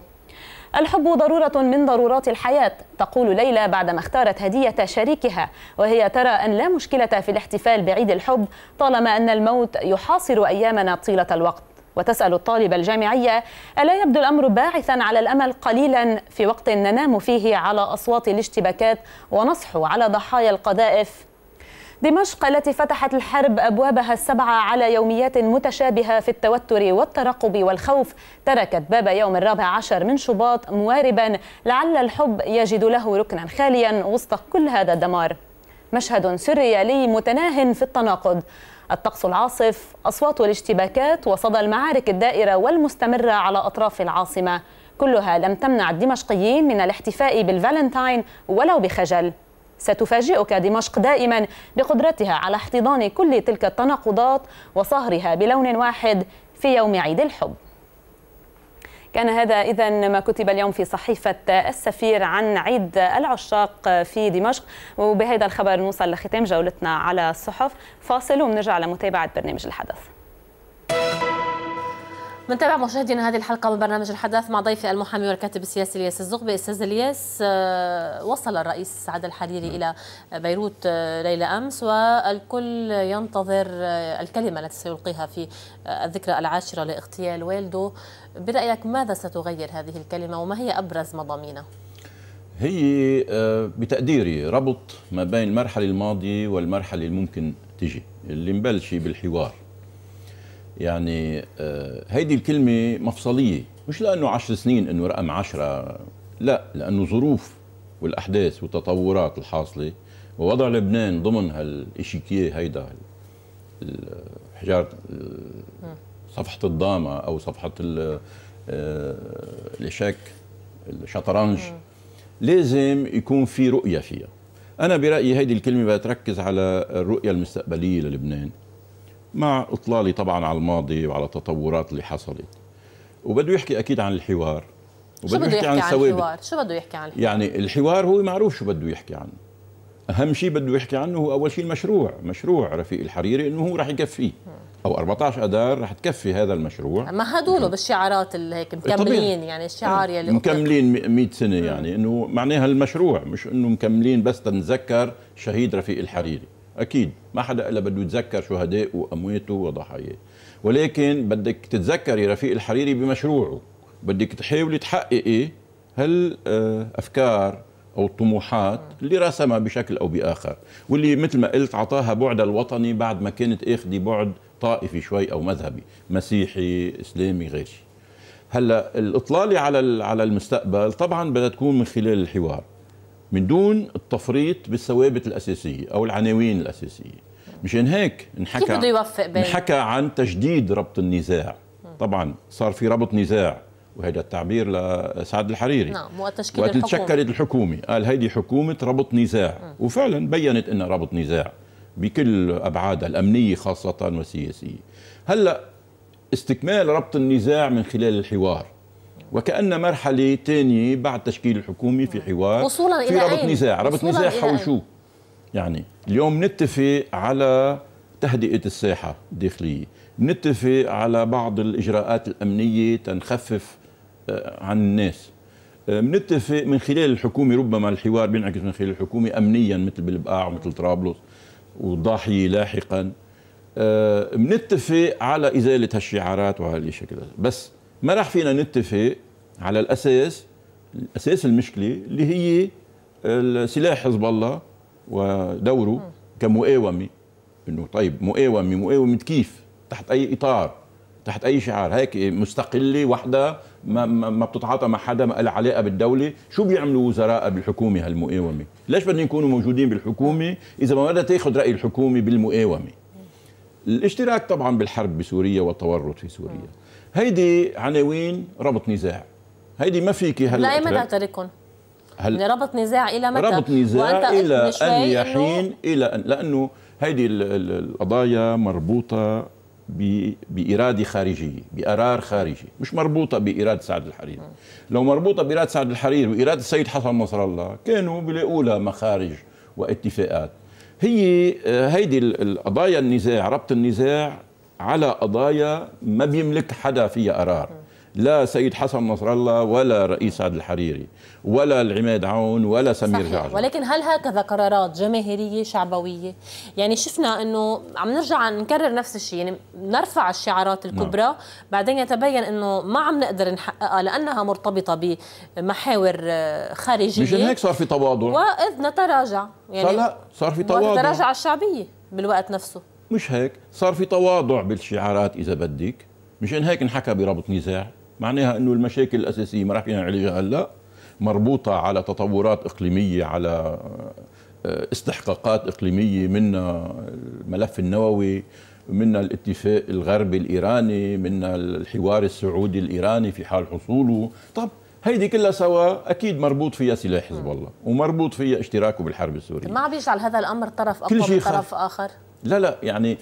الحب ضرورة من ضرورات الحياة تقول ليلى بعدما اختارت هدية شريكها وهي ترى أن لا مشكلة في الاحتفال بعيد الحب طالما أن الموت يحاصر أيامنا طيلة الوقت وتسأل الطالبة الجامعية ألا يبدو الأمر باعثا على الأمل قليلا في وقت ننام فيه على أصوات الاشتباكات ونصحو على ضحايا القذائف دمشق التي فتحت الحرب أبوابها السبعة على يوميات متشابهة في التوتر والترقب والخوف تركت باب يوم الرابع عشر من شباط مواربا لعل الحب يجد له ركنا خاليا وسط كل هذا الدمار مشهد سريالي متناه في التناقض الطقس العاصف أصوات الاشتباكات وصدى المعارك الدائرة والمستمرة على أطراف العاصمة كلها لم تمنع الدمشقيين من الاحتفاء بالفالنتاين ولو بخجل ستفاجئك دمشق دائما بقدرتها على احتضان كل تلك التناقضات وصهرها بلون واحد في يوم عيد الحب كان هذا إذا ما كتب اليوم في صحيفة السفير عن عيد العشاق في دمشق وبهذا الخبر نوصل لختام جولتنا على الصحف فاصل وبنرجع لمتابعة برنامج الحدث منتابع مشاهدينا هذه الحلقه من برنامج الحدث مع ضيفي المحامي والكاتب السياسي الياس الزغبي استاذ الياس آه، وصل الرئيس سعد الحريري نعم. الى بيروت آه، ليله امس والكل ينتظر آه، الكلمه التي سيلقيها في الذكرى العاشره لاغتيال والده برايك ماذا ستغير هذه الكلمه وما هي ابرز مضامينها هي بتقديري ربط ما بين المرحله الماضيه والمرحله اللي ممكن تجي اللي مبلشي بالحوار يعني آه، هيدي الكلمة مفصلية مش لأنه عشر سنين أنه رقم عشرة لا لأنه ظروف والأحداث والتطورات الحاصلة ووضع لبنان ضمن هالإشيكية هيدا حجارة صفحة الضامة أو صفحة الشك آه، الشطرنج لازم يكون في رؤية فيها أنا برأيي هيدي الكلمة بتركز على الرؤية المستقبلية للبنان مع اطلالي طبعا على الماضي وعلى التطورات اللي حصلت وبده يحكي اكيد عن الحوار وبده شو بده يحكي, يحكي عن, عن الحوار شو بده يحكي عن الحوار يعني الحوار هو معروف شو بده يحكي عنه اهم شيء بده يحكي عنه هو اول شيء المشروع مشروع رفيق الحريري انه هو راح يكفيه او 14 اذار رح تكفي هذا المشروع مهدوا له بالشعارات اللي هيك إيه، مكملين يعني الشعار إيه، يلي مكملين 100 سنه يعني انه معناها المشروع مش انه مكملين بس تنذكر شهيد رفيق الحريري أكيد ما حدا إلا بده يتذكر شهداء وأمواته وضحاياه ولكن بدك تتذكري رفيق الحريري بمشروعه بدك تحاولي تحققي هالأفكار آه، أو الطموحات اللي رسمها بشكل أو بآخر واللي مثل ما قلت عطاها بعد الوطني بعد ما كانت اخدي بعد طائفي شوي أو مذهبي مسيحي إسلامي غير شيء هلا الإطلالة على على المستقبل طبعا بدها تكون من خلال الحوار من دون التفريط بالثوابت الاساسيه او العناوين الاساسيه مشان هيك انحكى كيف بده يوفق بين انحكى عن تجديد ربط النزاع طبعا صار في ربط نزاع وهذا التعبير لسعد الحريري نعم وقت تشكيل وقت الحكومة. تشكلت الحكومة قال هيدي حكومة ربط نزاع م. وفعلا بينت انها ربط نزاع بكل ابعادها الامنيه خاصه والسياسيه هلا استكمال ربط النزاع من خلال الحوار وكأن مرحلة ثانية بعد تشكيل الحكومه في حوار وصولا في إلى ربط أين؟ نزاع ربط نزاع حول شو يعني اليوم نتفق على تهدئة الساحة الداخلية نتفق على بعض الإجراءات الأمنية تنخفف آه، عن الناس بنتفق آه، من خلال الحكومة ربما الحوار بينعكس من خلال الحكومة أمنيا مثل بالبقاع ومثل طرابلس والضاحية لاحقا بنتفق آه، على إزالة هالشعارات وهالشكل بس ما راح فينا نتفق على الاساس اساس المشكله اللي هي سلاح حزب الله ودوره كمقاومه انه طيب مقاومه مقاومه كيف؟ تحت اي اطار؟ تحت اي شعار؟ هيك مستقله وحده ما, ما ما بتتعاطى مع حدا ما لها علاقه بالدوله، شو بيعملوا وزراء بالحكومه هالمقاومه؟ ليش بدهم يكونوا موجودين بالحكومه اذا ما بدها تاخذ راي الحكومه بالمقاومه؟ الاشتراك طبعا بالحرب بسوريا والتورط في سوريا. هيدي عناوين ربط نزاع هيدي ما فيكي هلا لاي إيه متى تركن هل يعني ربط نزاع الى متى ربط نزاع الى ان يحين الى ان لانه هيدي القضايا مربوطه ب... بإرادة خارجية بقرار خارجي مش مربوطة بإرادة سعد الحريري لو مربوطة بإرادة سعد الحريري وإرادة السيد حسن نصر الله كانوا بيلاقوا لها مخارج واتفاقات هي آه، هيدي القضايا النزاع ربط النزاع على قضايا ما بيملك حدا فيها قرار لا سيد حسن نصر الله ولا رئيس عبد الحريري ولا العماد عون ولا سمير صحيح. جعجع ولكن هل هكذا قرارات جماهيريه شعبويه يعني شفنا انه عم نرجع نكرر نفس الشيء يعني نرفع الشعارات نعم. الكبرى نعم. بعدين يتبين انه ما عم نقدر نحققها لانها مرتبطه بمحاور آه، خارجيه مش هيك صار في تواضع واذ نتراجع يعني صار لا صار في تواضع تراجع الشعبيه بالوقت نفسه مش هيك صار في تواضع بالشعارات اذا بدك مشان هيك انحكى بربط نزاع معناها انه المشاكل الاساسيه ما راح فينا نعالجها هلا مربوطه على تطورات اقليميه على آه، استحقاقات اقليميه من الملف النووي من الاتفاق الغربي الايراني من الحوار السعودي الايراني في حال حصوله طب هيدي كلها سوا اكيد مربوط فيها سلاح حزب الله ومربوط فيها اشتراكه بالحرب السوريه ما عم يجعل هذا الامر طرف اقوى من طرف اخر لا لا يعني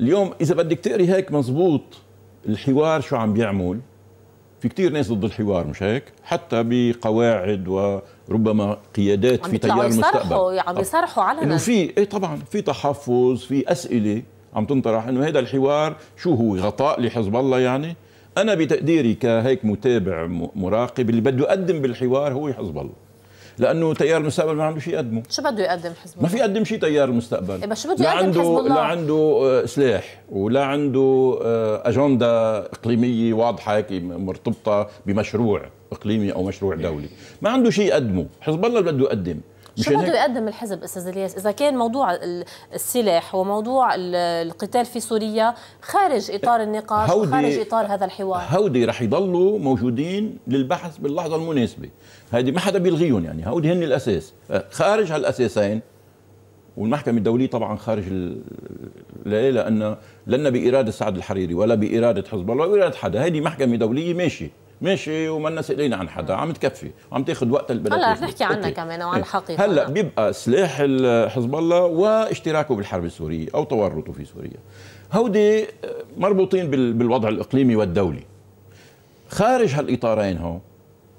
اليوم اذا بدك تقري هيك مزبوط الحوار شو عم بيعمل في كثير ناس ضد الحوار مش هيك حتى بقواعد وربما قيادات في تيار المستقبل عم يصرحوا علنا انه في ايه طبعا في تحفظ في اسئله عم تنطرح انه هذا الحوار شو هو غطاء لحزب الله يعني انا بتقديري كهيك متابع مراقب اللي بده يقدم بالحوار هو حزب الله لانه تيار المستقبل ما عنده شيء يقدمه شو بده يقدم حزب الله؟ ما في يقدم شيء تيار المستقبل إيه شو بده يقدم عنده حزب الله؟ لا عنده آه، سلاح ولا عنده آه، اجنده اقليميه واضحه هيك مرتبطه بمشروع اقليمي او مشروع دولي ما عنده شيء يقدمه حزب الله بده يقدم شو بده يقدم الحزب استاذ الياس اذا كان موضوع السلاح وموضوع القتال في سوريا خارج اطار النقاش وخارج اطار هذا الحوار هودي رح يضلوا موجودين للبحث باللحظه المناسبه هذه ما حدا بيلغيهم يعني هودي هن الاساس أه، خارج هالاساسين والمحكمة الدولية طبعا خارج لا لأن لن بإرادة سعد الحريري ولا بإرادة حزب الله ولا بإرادة حدا هذه محكمة دولية ماشية ماشي وما الناس ايدينا عن حدا عم تكفي وعم تاخذ وقت البلد هلا رح نحكي عنها كمان وعن إيه. الحقيقه هلا بيبقى سلاح حزب الله واشتراكه بالحرب السوريه او تورطه في سوريا هودي مربوطين بالوضع الاقليمي والدولي خارج هالاطارين هون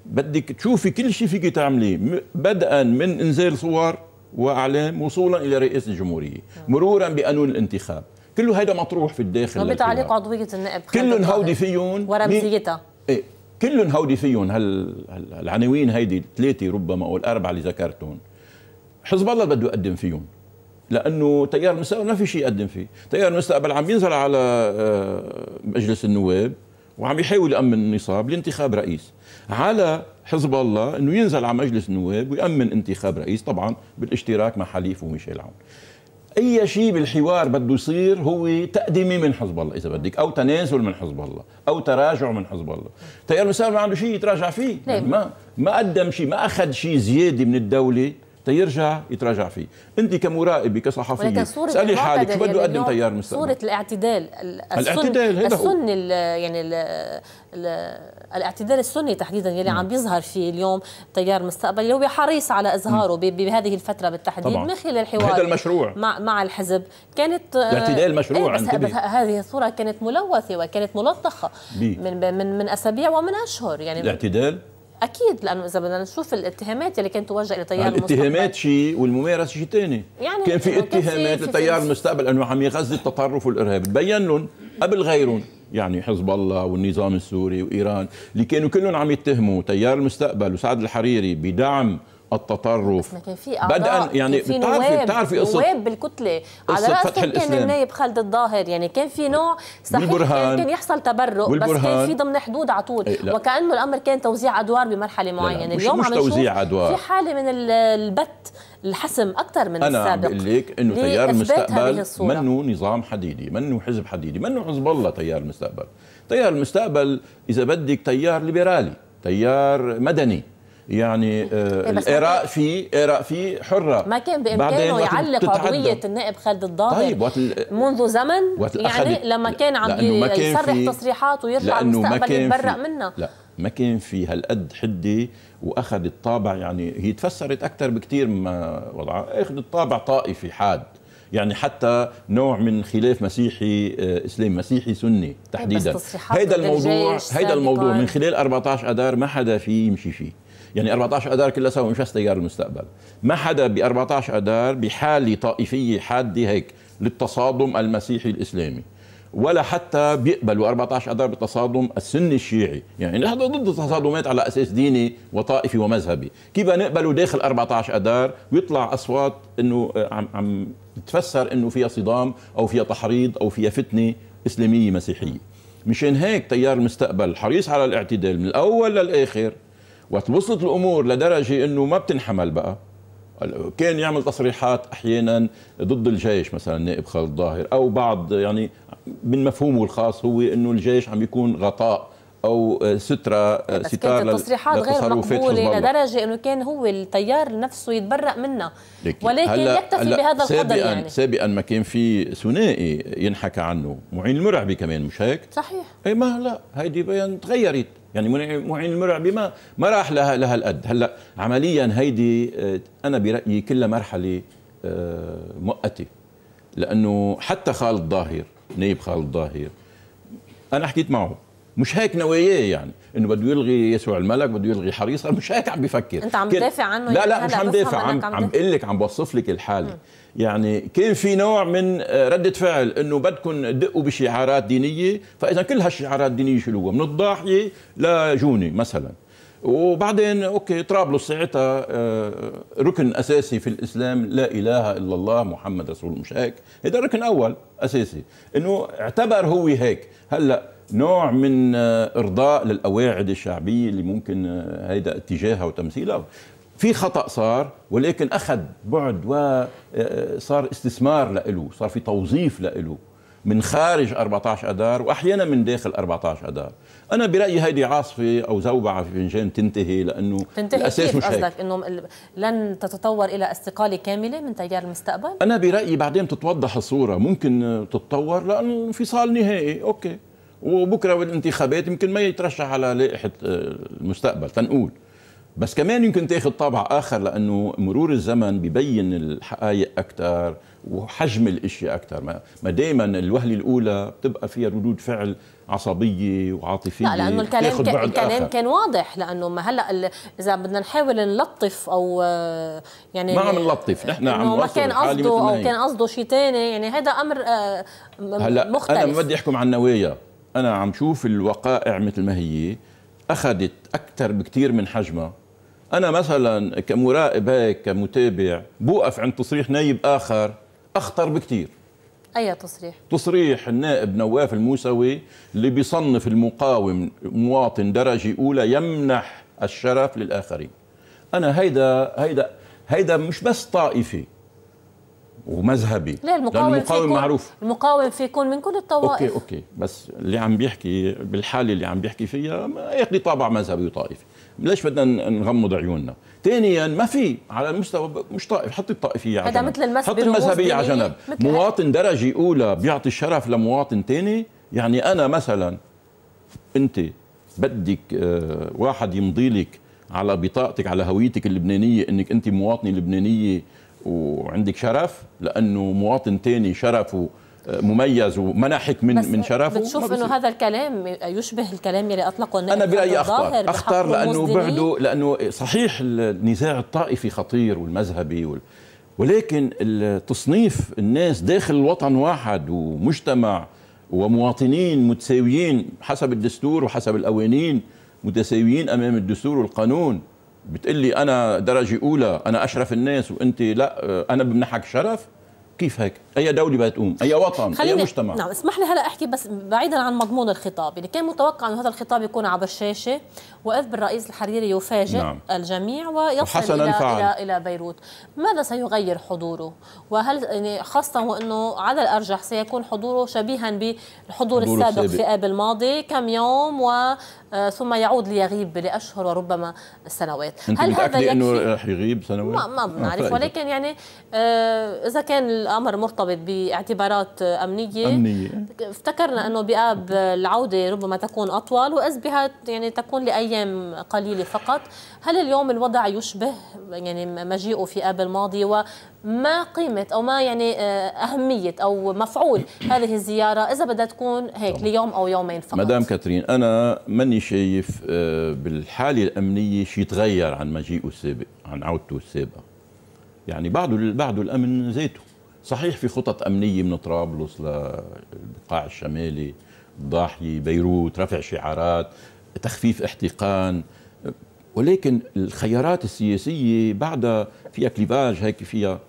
بدك تشوفي كل شيء فيك تعمليه بدءا من انزال صور واعلام وصولا الى رئيس الجمهوريه آه. مرورا بقانون الانتخاب كله هيدا مطروح في الداخل وبتعليق عضويه النائب كلهم هودي فيهم ورمزيتها ايه كل هودي فيهم هالعناوين هيدي الثلاثه ربما او الاربعه اللي ذكرتهم حزب الله بده يقدم فيهم لانه تيار المستقبل ما في شيء يقدم فيه، تيار المستقبل عم ينزل على آه، مجلس النواب وعم يحاول يامن النصاب لانتخاب رئيس، على حزب الله انه ينزل على مجلس النواب ويامن انتخاب رئيس طبعا بالاشتراك مع حليف وميشيل عون. اي شيء بالحوار بده يصير هو تقدمه من حزب الله اذا بدك او تنازل من حزب الله او تراجع من حزب الله تيار المسار ما عنده شيء يتراجع فيه يعني ما ما قدم شيء ما اخذ شيء زياده من الدوله تيرجع يتراجع فيه انت كمراقبه كصحفي اسالي حالك شو بده يعني يقدم تيار مستقبل صوره الاعتدال السن الاعتدال هذا السني يعني الـ الـ الاعتدال السني تحديدا يلي يعني نعم. عم بيظهر فيه اليوم تيار مستقبل اللي هو حريص على اظهاره نعم. بهذه الفتره بالتحديد طبعا. من خلال الحوار هذا المشروع مع, مع الحزب كانت آه، الاعتدال إيه، مشروع إيه بس هذه الصوره كانت ملوثه وكانت ملطخه من, من من اسابيع ومن اشهر يعني الاعتدال اكيد لانه اذا بدنا نشوف الاتهامات اللي كانت توجه لتيار المستقبل الاتهامات شيء والممارسه شيء ثاني يعني كان في اتهامات لتيار المستقبل انه عم يغذي التطرف والارهاب تبين لهم قبل غيرهم يعني حزب الله والنظام السوري وايران اللي كانوا كلهم عم يتهموا تيار المستقبل وسعد الحريري بدعم التطرف لكن في بدءا يعني في بتعرفي نواب بتعرفي قصه نواب بالكتله على راسهم كان النايب خالد الظاهر يعني كان في نوع صحيح كان, كان يحصل تبرؤ بس كان في ضمن حدود على طول إيه وكانه الامر كان توزيع ادوار بمرحله معينه اليوم مش عم توزيع ادوار في حاله من البت الحسم اكثر من أنا السابق انا لك انه تيار المستقبل منه نظام حديدي منه حزب حديدي منه حزب الله تيار المستقبل تيار المستقبل اذا بدك تيار ليبرالي تيار مدني يعني الاراء فيه آه، اراء فيه حره ما كان بامكانه يعلق عضويه النائب خالد الضابط طيب منذ زمن يعني لما كان عم يصرح تصريحات ويطلع المستقبل يتبرأ منها لا ما كان في هالقد حده واخذ الطابع يعني هي تفسرت اكثر بكثير مما وضعها اخذ الطابع طائفي حاد يعني حتى نوع من خلاف مسيحي آه، اسلام مسيحي سني تحديدا هيدا الموضوع هيدا الموضوع من خلال 14 اذار ما حدا فيه يمشي فيه يعني 14 اذار كلها سوا مش بس تيار المستقبل ما حدا ب 14 اذار بحاله طائفيه حاده هيك للتصادم المسيحي الاسلامي ولا حتى بيقبلوا 14 اذار بالتصادم السني الشيعي، يعني نحن ضد التصادمات على اساس ديني وطائفي ومذهبي، كيف نقبلوا داخل 14 اذار ويطلع اصوات انه آه، عم عم تفسر انه فيها صدام او فيها تحريض او فيها فتنه اسلاميه مسيحيه. مشان هيك تيار المستقبل حريص على الاعتدال من الاول للاخر وقت وصلت الامور لدرجه انه ما بتنحمل بقى كان يعمل تصريحات احيانا ضد الجيش مثلا نائب خالد ظاهر او بعض يعني من مفهومه الخاص هو انه الجيش عم يكون غطاء او ستره بس ستار كانت التصريحات غير مقبوله لدرجه انه كان هو التيار نفسه يتبرأ منها ولكن هلا يكتفي هلا بهذا القدر سابقاً يعني سابقا ما كان في ثنائي ينحكى عنه معين المرعبي كمان مش هيك؟ صحيح اي ما لا هيدي بيان تغيرت يعني معين المرعبي ما ما راح لها لها الأد هلا عمليا هيدي آه، انا برايي كلها مرحله آه، مؤقته لانه حتى خالد ظاهر نايب خالد ظاهر انا حكيت معه مش هيك نواياه يعني انه بده يلغي يسوع الملك بده يلغي حريصه مش هيك عم بفكر انت عم تدافع عنه لا يعني لا مش عم دافع عم عم بقول لك عم بوصف لك الحاله يعني كان في نوع من ردة فعل انه بدكم تدقوا بشعارات دينيه فاذا كل هالشعارات الدينيه شلوها من الضاحيه لجوني مثلا وبعدين اوكي طرابلس ساعتها آه، ركن اساسي في الاسلام لا اله الا الله محمد رسول مش هيك هذا ركن اول اساسي انه اعتبر هو هيك هلا نوع من آه، ارضاء للقواعد الشعبيه اللي ممكن آه، هيدا اتجاهها وتمثيلها في خطا صار ولكن اخذ بعد وصار آه، استثمار لإله صار في توظيف لإله من خارج 14 اذار واحيانا من داخل 14 اذار انا برايي هيدي عاصفه او زوبعه في فنجان تنتهي لانه تنتهي الاساس مش قصدك انه لن تتطور الى استقاله كامله من تيار المستقبل انا برايي بعدين تتوضح الصوره ممكن تتطور لانه انفصال نهائي اوكي وبكره والانتخابات يمكن ما يترشح على لائحه آه، المستقبل تنقول بس كمان يمكن تاخذ طابع اخر لانه مرور الزمن ببين الحقائق اكثر وحجم الاشياء اكثر ما دائما الوهله الاولى بتبقى فيها ردود فعل عصبيه وعاطفيه لا لانه الكلام ك... الكلام كان واضح لانه ما هلا ال... اذا بدنا نحاول نلطف او آه، يعني ما عم نلطف نحن عم ما كان قصده او كان قصده شيء ثاني يعني هذا امر آه، مختلف هلا انا ما بدي احكم عن نوايا انا عم شوف الوقائع مثل ما هي اخذت اكثر بكثير من حجمها انا مثلا كمراقب هيك كمتابع بوقف عند تصريح نايب اخر اخطر بكثير اي تصريح تصريح النائب نواف الموسوي اللي بيصنف المقاوم مواطن درجه اولى يمنح الشرف للاخرين انا هيدا هيدا هيدا مش بس طائفي ومذهبي لا المقاوم المقاوم معروف المقاوم في يكون من كل الطوائف اوكي اوكي بس اللي عم بيحكي بالحاله اللي عم بيحكي فيها ياخذ طابع مذهبي وطائفي ليش بدنا نغمض عيوننا ثانيا ما في على مستوى مش طائف حط الطائفيه على هذا مثل المس حط المذهبيه على جنب مواطن درجه اولى بيعطي الشرف لمواطن ثاني يعني انا مثلا انت بدك آه، واحد يمضي لك على بطاقتك على هويتك اللبنانيه انك انت مواطنه لبنانيه وعندك شرف لانه مواطن ثاني شرفه آه، مميز ومنحك من من شرفه بتشوف انه هذا الكلام يشبه الكلام اللي اطلقه انا برايي اخطر اخطر لانه بعده لانه صحيح النزاع الطائفي خطير والمذهبي وال ولكن تصنيف الناس داخل الوطن واحد ومجتمع ومواطنين متساويين حسب الدستور وحسب القوانين متساويين امام الدستور والقانون بتقلي انا درجه اولى انا اشرف الناس وانت لا انا بمنحك شرف كيف هيك اي دوله بدها تقوم اي وطن خليني... اي مجتمع نعم اسمح لي هلا احكي بس بعيدا عن مضمون الخطاب اللي يعني كان متوقع انه هذا الخطاب يكون عبر الشاشه واذ بالرئيس الحريري يفاجئ نعم. الجميع ويصل إلى, فعل. الى الى بيروت ماذا سيغير حضوره وهل يعني خاصه وانه على الارجح سيكون حضوره شبيها بالحضور السابق, السابق في اب الماضي كم يوم و آه، ثم يعود ليغيب لاشهر وربما سنوات هل هذا يكفي انه رح يغيب سنوات ما, ما بنعرف ولكن يعني آه، اذا كان الامر مرتبط مرتبط باعتبارات أمنية, أمنية افتكرنا أنه بآب العودة ربما تكون أطول وإذ بها يعني تكون لأيام قليلة فقط هل اليوم الوضع يشبه يعني مجيئه في آب الماضي وما قيمة أو ما يعني آه، أهمية أو مفعول هذه الزيارة إذا بدها تكون هيك ليوم أو يومين فقط مدام كاترين أنا ماني شايف آه، بالحالة الأمنية شيء تغير عن مجيئه السابق عن عودته السابقة يعني بعده بعده الامن ذاته صحيح في خطط امنيه من طرابلس للبقاع الشمالي الضاحيه بيروت رفع شعارات تخفيف احتقان ولكن الخيارات السياسيه بعدها فيها كليفاج هيك فيها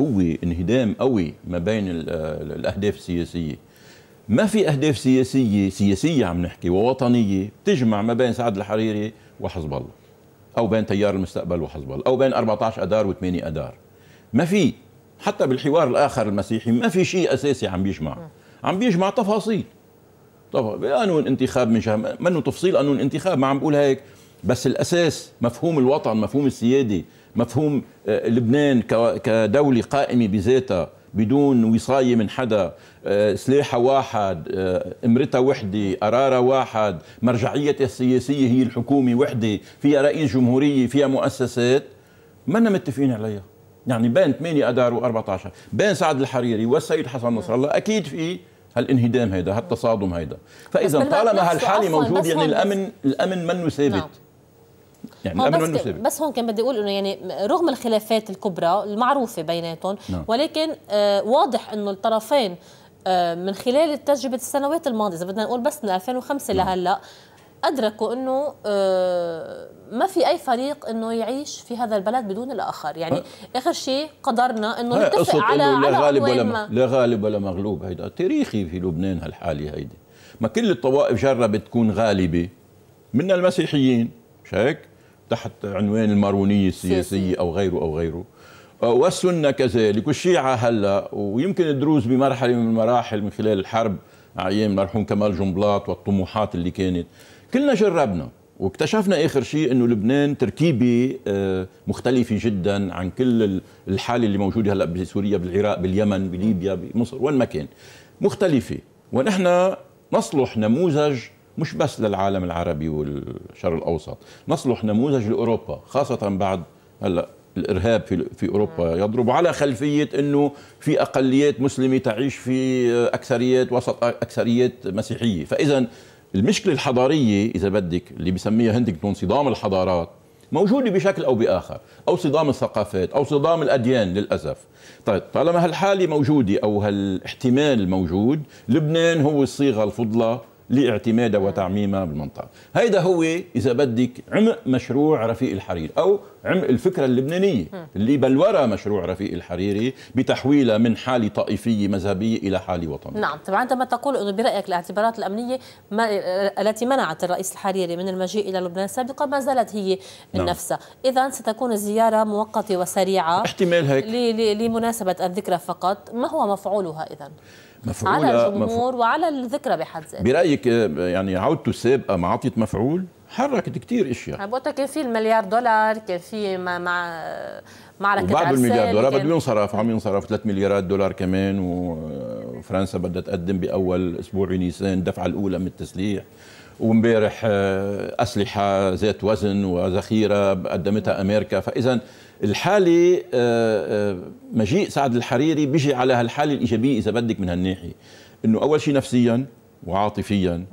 هو انهدام قوي ما بين الاهداف السياسيه ما في اهداف سياسيه سياسيه عم نحكي ووطنيه بتجمع ما بين سعد الحريري وحزب الله او بين تيار المستقبل وحزب الله او بين 14 اذار و8 اذار ما في حتى بالحوار الاخر المسيحي ما في شيء اساسي عم بيجمع عم بيجمع تفاصيل طب قانون انتخاب من شهم منه تفصيل قانون انتخاب ما عم بقول هيك بس الاساس مفهوم الوطن مفهوم السياده مفهوم آه، لبنان كدوله قائمه بذاتها بدون وصاية من حدا آه، سلاحها واحد آه، امرتها وحدة قرارها واحد مرجعيتها السياسية هي الحكومة وحدة فيها رئيس جمهورية فيها مؤسسات ما متفقين عليها يعني بين 8 اذار و14 بين سعد الحريري والسيد حسن نصر الله اكيد في هالانهدام هيدا هالتصادم هيدا فاذا طالما هالحاله موجود يعني الامن الامن منه ثابت نعم. يعني الامن منه ثابت بس هون كان بدي اقول انه يعني رغم الخلافات الكبرى المعروفه بيناتهم نعم. ولكن آه واضح انه الطرفين آه، من خلال تجربة السنوات الماضية إذا بدنا نقول بس من 2005 نعم. لهلا ادركوا انه آه، ما في اي فريق انه يعيش في هذا البلد بدون الاخر يعني ها. اخر شيء قدرنا انه نتفق على لا غالب ولا لا غالب ولا مغلوب هيدا تاريخي في لبنان هالحاله هيدي ما كل الطوائف جربت تكون غالبه من المسيحيين مش هيك تحت عنوان المارونيه السياسيه او غيره او غيره آه، والسنه كذلك والشيعه هلا ويمكن الدروز بمرحله من المراحل من خلال الحرب ايام المرحوم كمال جنبلاط والطموحات اللي كانت كلنا جربنا واكتشفنا اخر شيء انه لبنان تركيبه آه، مختلفه جدا عن كل الحاله اللي موجوده هلا بسوريا بالعراق باليمن بليبيا بمصر وين ما كان مختلفه ونحن نصلح نموذج مش بس للعالم العربي والشرق الاوسط نصلح نموذج لاوروبا خاصه بعد هلا الارهاب في في اوروبا يضرب على خلفيه انه في اقليات مسلمه تعيش في آه، اكثريات وسط اكثريات مسيحيه فاذا المشكله الحضاريه اذا بدك اللي بسميها هندكتون صدام الحضارات موجوده بشكل او باخر او صدام الثقافات او صدام الاديان للاسف طيب طالما هالحاله موجوده او هالاحتمال موجود لبنان هو الصيغه الفضلى لاعتماده وتعميمه بالمنطقه هيدا هو اذا بدك عمق مشروع رفيق الحريري او عمق الفكره اللبنانيه اللي بلورة مشروع رفيق الحريري بتحويلها من حاله طائفيه مذهبيه الى حاله وطنيه نعم طبعا عندما تقول انه برايك الاعتبارات الامنيه ما التي منعت الرئيس الحريري من المجيء الى لبنان سابقا ما زالت هي نعم. نفسها اذا ستكون الزياره مؤقته وسريعه احتمال هيك لمناسبه الذكرى فقط ما هو مفعولها اذا مفعولة على آه، الجمهور مف... وعلى الذكرى بحد ذاته برايك آه، يعني عودته السابقه ما عطيت مفعول حركت كثير اشياء وقتها كان في المليار دولار كان في مع مع معركه بعد المليار دولار بده ينصرف عم ينصرف 3 مليارات دولار كمان وفرنسا آه، بدها تقدم باول اسبوع نيسان الدفعه الاولى من التسليح وامبارح اسلحه ذات وزن وذخيره قدمتها امريكا فاذا الحالة آه، آه، مجيء سعد الحريري بيجي على هالحالة الإيجابية إذا بدك من هالناحية إنه أول شيء نفسيا وعاطفيا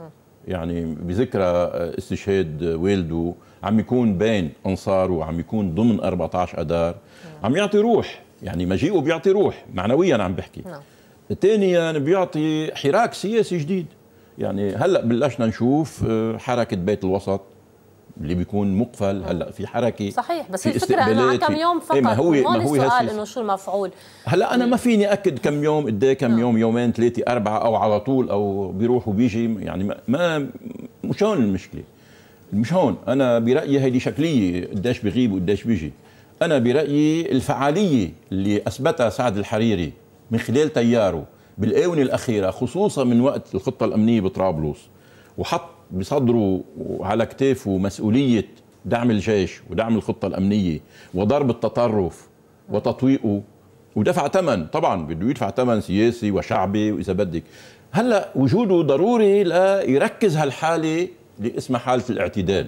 يعني بذكرى آه، استشهاد والده عم يكون بين أنصاره وعم يكون ضمن 14 أدار عم يعطي روح يعني مجيئه بيعطي روح معنويا عم بحكي نعم. ثانيا بيعطي حراك سياسي جديد يعني هلا بلشنا نشوف حركه بيت الوسط اللي بيكون مقفل هلا في حركه صحيح بس في الفكره انه على كم يوم فقط إيه ما هو ما هو السؤال انه شو المفعول هلا انا ما فيني اكد كم يوم قد إيه كم نعم. يوم يومين ثلاثه اربعه او على طول او بيروح وبيجي يعني ما مش هون المشكله مش هون انا برايي هيدي شكليه قديش بغيب وقديش بيجي انا برايي الفعاليه اللي اثبتها سعد الحريري من خلال تياره بالاونه الاخيره خصوصا من وقت الخطه الامنيه بطرابلس وحط بصدره وعلى كتافه مسؤوليه دعم الجيش ودعم الخطه الامنيه وضرب التطرف وتطويقه ودفع ثمن طبعا بده يدفع ثمن سياسي وشعبي واذا بدك هلا وجوده ضروري ليركز هالحاله اللي اسمها حاله الاعتدال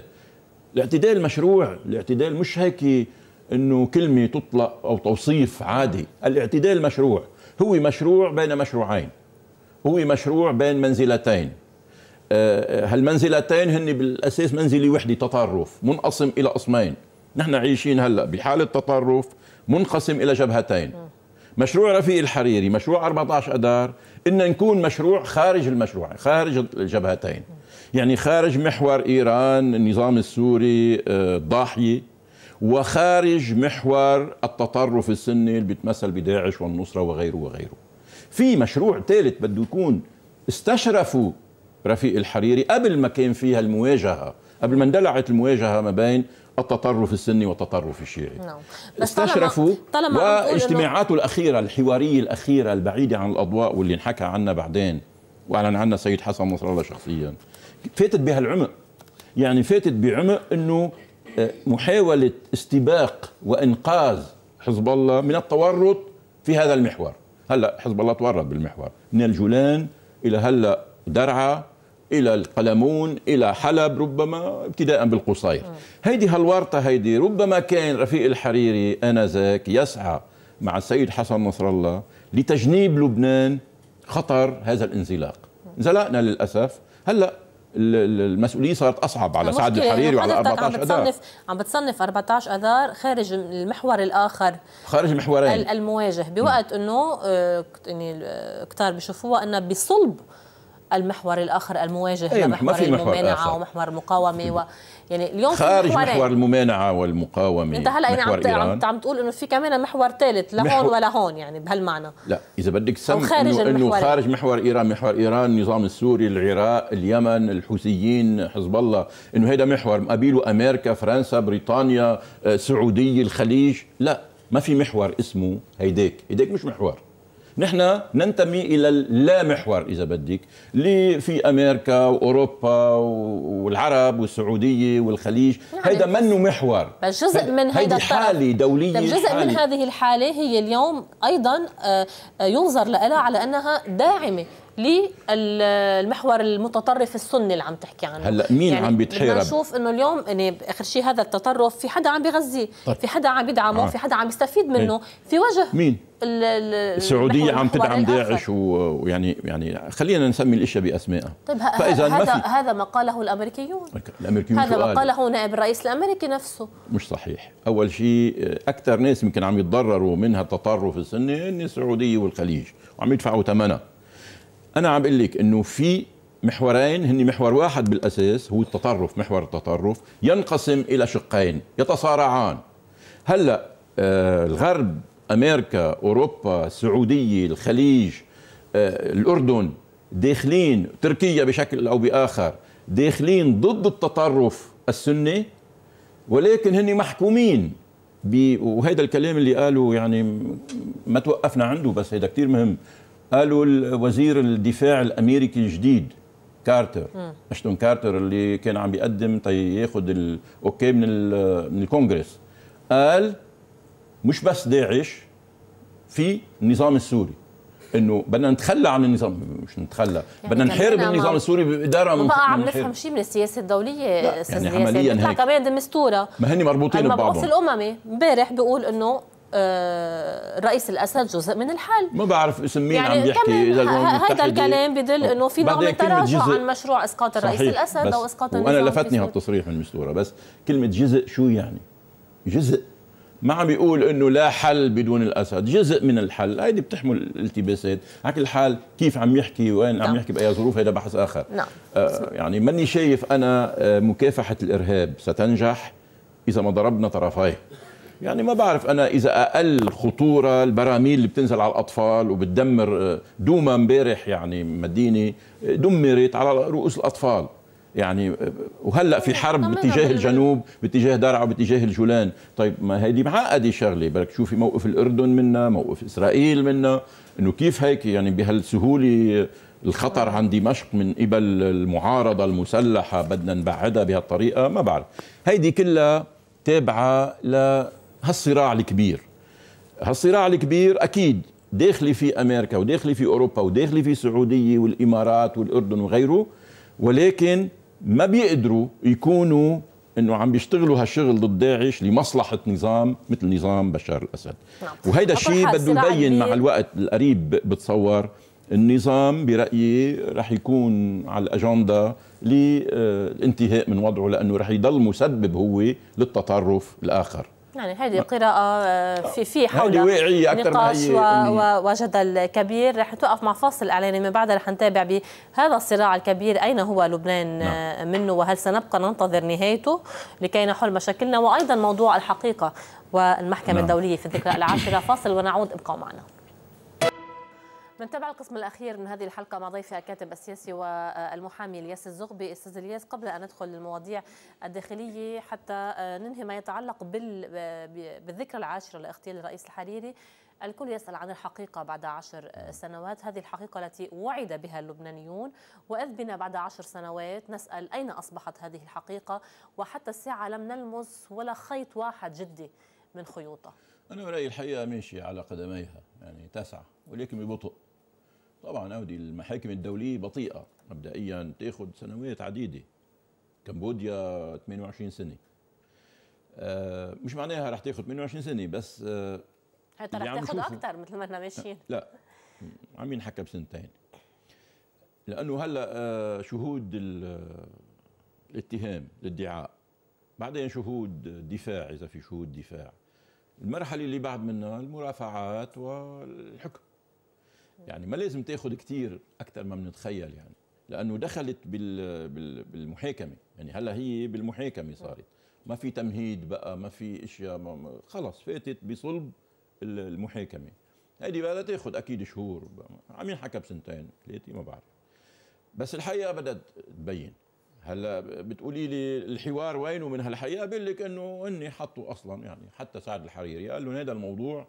الاعتدال مشروع الاعتدال مش هيك انه كلمه تطلق او توصيف عادي الاعتدال مشروع هو مشروع بين مشروعين هو مشروع بين منزلتين هالمنزلتين هن بالاساس منزله وحده تطرف منقسم الى قسمين نحن عايشين هلا بحاله تطرف منقسم الى جبهتين مشروع رفيق الحريري مشروع 14 اذار ان نكون مشروع خارج المشروع خارج الجبهتين يعني خارج محور ايران النظام السوري آه، الضاحيه وخارج محور التطرف السني اللي بيتمثل بداعش والنصره وغيره وغيره في مشروع ثالث بده يكون استشرفوا رفيق الحريري قبل ما كان فيها المواجهه قبل ما اندلعت المواجهه ما بين التطرف السني والتطرف الشيعي no. نعم. استشرفوا طالما واجتماعاته الأخيرة الحوارية الأخيرة البعيدة عن الأضواء واللي انحكى عنها بعدين وأعلن عنها سيد حسن نصر الله شخصيا فاتت بهالعمق يعني فاتت بعمق أنه آه، محاولة استباق وإنقاذ حزب الله من التورط في هذا المحور هلا حزب الله تورط بالمحور من الجولان إلى هلا درعا إلى القلمون إلى حلب ربما ابتداء بالقصير آه. هيدي هالورطة هيدي ربما كان رفيق الحريري آنذاك يسعى مع السيد حسن نصر الله لتجنيب لبنان خطر هذا الانزلاق آه. انزلقنا للأسف هلأ المسؤوليه صارت اصعب على سعد الحريري وعلى 14 عم بتصنف اذار عم بتصنف 14 اذار خارج المحور الاخر خارج محورين المواجه بوقت انه آه، يعني كثار بيشوفوها انها بصلب المحور الاخر المواجه أيه لمحور ما في محور الممانعه آخر. ومحور المقاومه و يعني اليوم خارج محور الممانعه والمقاومه انت هلا يعني عم عم, عم تقول انه في كمان محور ثالث لهون محور... ولا هون يعني بهالمعنى لا اذا بدك سم خارج انه, إنه خارج محور ايران محور ايران النظام السوري العراق اليمن الحوثيين حزب الله انه هيدا محور مقابله امريكا فرنسا بريطانيا السعوديه آه، الخليج لا ما في محور اسمه هيداك هيداك مش محور نحن ننتمي الى اللامحور اذا بدك اللي في امريكا واوروبا والعرب والسعوديه والخليج نعم، يعني هيدا منه محور بس جزء من هيدا حاله دوليه طيب جزء حالي. من هذه الحاله هي اليوم ايضا آه، آه، ينظر لها على انها داعمه للمحور المتطرف السني اللي عم تحكي عنه هلا مين يعني عم بيتحارب بشوف انه اليوم يعني اخر شيء هذا التطرف في حدا عم بيغذيه طيب. في حدا عم بيدعمه، آه. في حدا عم يستفيد منه في وجه مين السعودية عم تدعم داعش ويعني يعني خلينا نسمي الاشياء باسمائها طيب فاذا هذا ما هذا ما قاله الامريكيون الامريكيون هذا ما قاله نائب الرئيس الامريكي نفسه مش صحيح اول شيء اكثر ناس يمكن عم يتضرروا منها التطرف السني هن السعوديه والخليج وعم يدفعوا ثمنها انا عم بقول لك انه في محورين هن محور واحد بالاساس هو التطرف محور التطرف ينقسم الى شقين يتصارعان هلا آه، الغرب امريكا اوروبا السعوديه الخليج آه، الاردن داخلين تركيا بشكل او باخر داخلين ضد التطرف السني ولكن هن محكومين وهذا الكلام اللي قالوا يعني ما توقفنا عنده بس هذا كثير مهم قالوا وزير الدفاع الامريكي الجديد كارتر اشتون كارتر اللي كان عم بيقدم ياخذ الاوكي من من الكونغرس قال مش بس داعش في النظام السوري انه بدنا نتخلى عن النظام مش نتخلى يعني بدنا نحارب النظام السوري باداره من بقى عم نفهم شيء من السياسه الدوليه استاذ يعني عمليا هيك كمان دمستوره ما هن مربوطين ببعضهم المبعوث الاممي امبارح بيقول انه آه، رئيس الاسد جزء من الحل ما بعرف اسم مين يعني عم يحكي اذا هذا الكلام بدل انه في نوع من تراجع عن مشروع اسقاط الرئيس الاسد او اسقاط النظام وانا لفتني هالتصريح من مستوره بس كلمه جزء شو يعني جزء ما عم بيقول انه لا حل بدون الاسد جزء من الحل هيدي بتحمل التباسات على كل حال كيف عم يحكي وين عم نعم. يحكي باي ظروف هذا بحث اخر نعم. آه يعني ماني شايف انا آه، مكافحه الارهاب ستنجح اذا ما ضربنا طرفيه يعني ما بعرف انا اذا اقل خطوره البراميل اللي بتنزل على الاطفال وبتدمر آه، دوما امبارح يعني مدينه آه، دمرت على رؤوس الاطفال يعني آه، وهلا في حرب باتجاه الجنوب باتجاه درعا باتجاه الجولان طيب ما هيدي معقده شغله بدك تشوفي موقف الاردن منا موقف اسرائيل منا انه كيف هيك يعني بهالسهوله الخطر عن دمشق من قبل المعارضه المسلحه بدنا نبعدها بهالطريقه ما بعرف هيدي كلها تابعه ل هالصراع الكبير هالصراع الكبير أكيد داخلي في أمريكا وداخلي في أوروبا وداخلي في السعودية والإمارات والأردن وغيره ولكن ما بيقدروا يكونوا انه عم بيشتغلوا هالشغل ضد داعش لمصلحه نظام مثل نظام بشار الاسد نعم. وهيدا الشيء بده يبين مع الوقت القريب بتصور النظام برايي رح يكون على الاجنده للانتهاء من وضعه لانه رح يضل مسبب هو للتطرف الاخر يعني هذه قراءة آه، آه، في في حول واعية أكثر نقاش وجدل كبير رح نتوقف مع فاصل إعلاني من بعدها رح نتابع بهذا الصراع الكبير أين هو لبنان آه، نعم. منه وهل سنبقى ننتظر نهايته لكي نحل مشاكلنا وأيضا موضوع الحقيقة والمحكمة نعم. الدولية في الذكرى العاشرة فاصل ونعود ابقوا معنا نتابع القسم الاخير من هذه الحلقه مع ضيفي الكاتب السياسي والمحامي الياس الزغبي استاذ الياس قبل ان ندخل للمواضيع الداخليه حتى ننهي ما يتعلق بال... بالذكرى العاشره لاغتيال الرئيس الحريري الكل يسأل عن الحقيقة بعد عشر سنوات هذه الحقيقة التي وعد بها اللبنانيون وإذ بنا بعد عشر سنوات نسأل أين أصبحت هذه الحقيقة وحتى الساعة لم نلمس ولا خيط واحد جدي من خيوطها أنا رأيي الحقيقة ماشية على قدميها يعني تسعى ولكن ببطء طبعا اودي المحاكم الدوليه بطيئه مبدئيا تاخذ سنوات عديده كمبوديا 28 سنه آه مش معناها رح تاخذ 28 سنه بس آه حتى رح تاخذ اكثر مثل ما احنا ماشيين لا عم ينحكى بسنتين لانه هلا آه شهود الاتهام الادعاء بعدين شهود دفاع اذا في شهود دفاع المرحله اللي بعد منها المرافعات والحكم يعني ما لازم تاخذ كثير اكثر ما بنتخيل يعني لانه دخلت بالمحاكمه يعني هلا هي بالمحاكمه صارت ما في تمهيد بقى ما في اشياء ما خلص فاتت بصلب المحاكمه هيدي بدها تاخذ اكيد شهور عم ينحكى بسنتين ثلاثه ما بعرف بس الحقيقه بدها تبين هلا بتقولي لي الحوار وينه من هالحقيقه بقول لك انه اني حطوا اصلا يعني حتى سعد الحريري قال لهم هذا الموضوع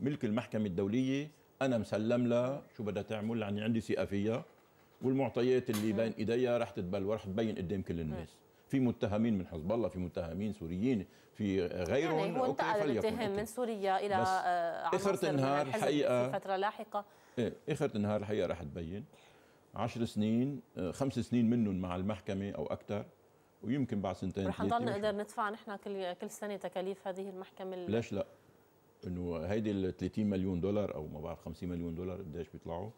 ملك المحكمه الدوليه انا مسلم لها شو بدها تعمل لاني يعني عندي ثقه فيها والمعطيات اللي بين ايديا رح تتبل ورح تبين قدام كل الناس في متهمين من حزب الله في متهمين سوريين في غيرهم يعني هو انتقل الاتهام من سوريا الى آه، اخر النهار الحقيقه في فتره لاحقه ايه اخر النهار الحقيقه رح تبين 10 سنين آه، خمس سنين منهم مع المحكمه او اكثر ويمكن بعد سنتين رح نضل نقدر ندفع نحن كل كل سنه تكاليف هذه المحكمه ليش لا؟ انه هيدي ال 30 مليون دولار او ما بعرف 50 مليون دولار قديش بيطلعوا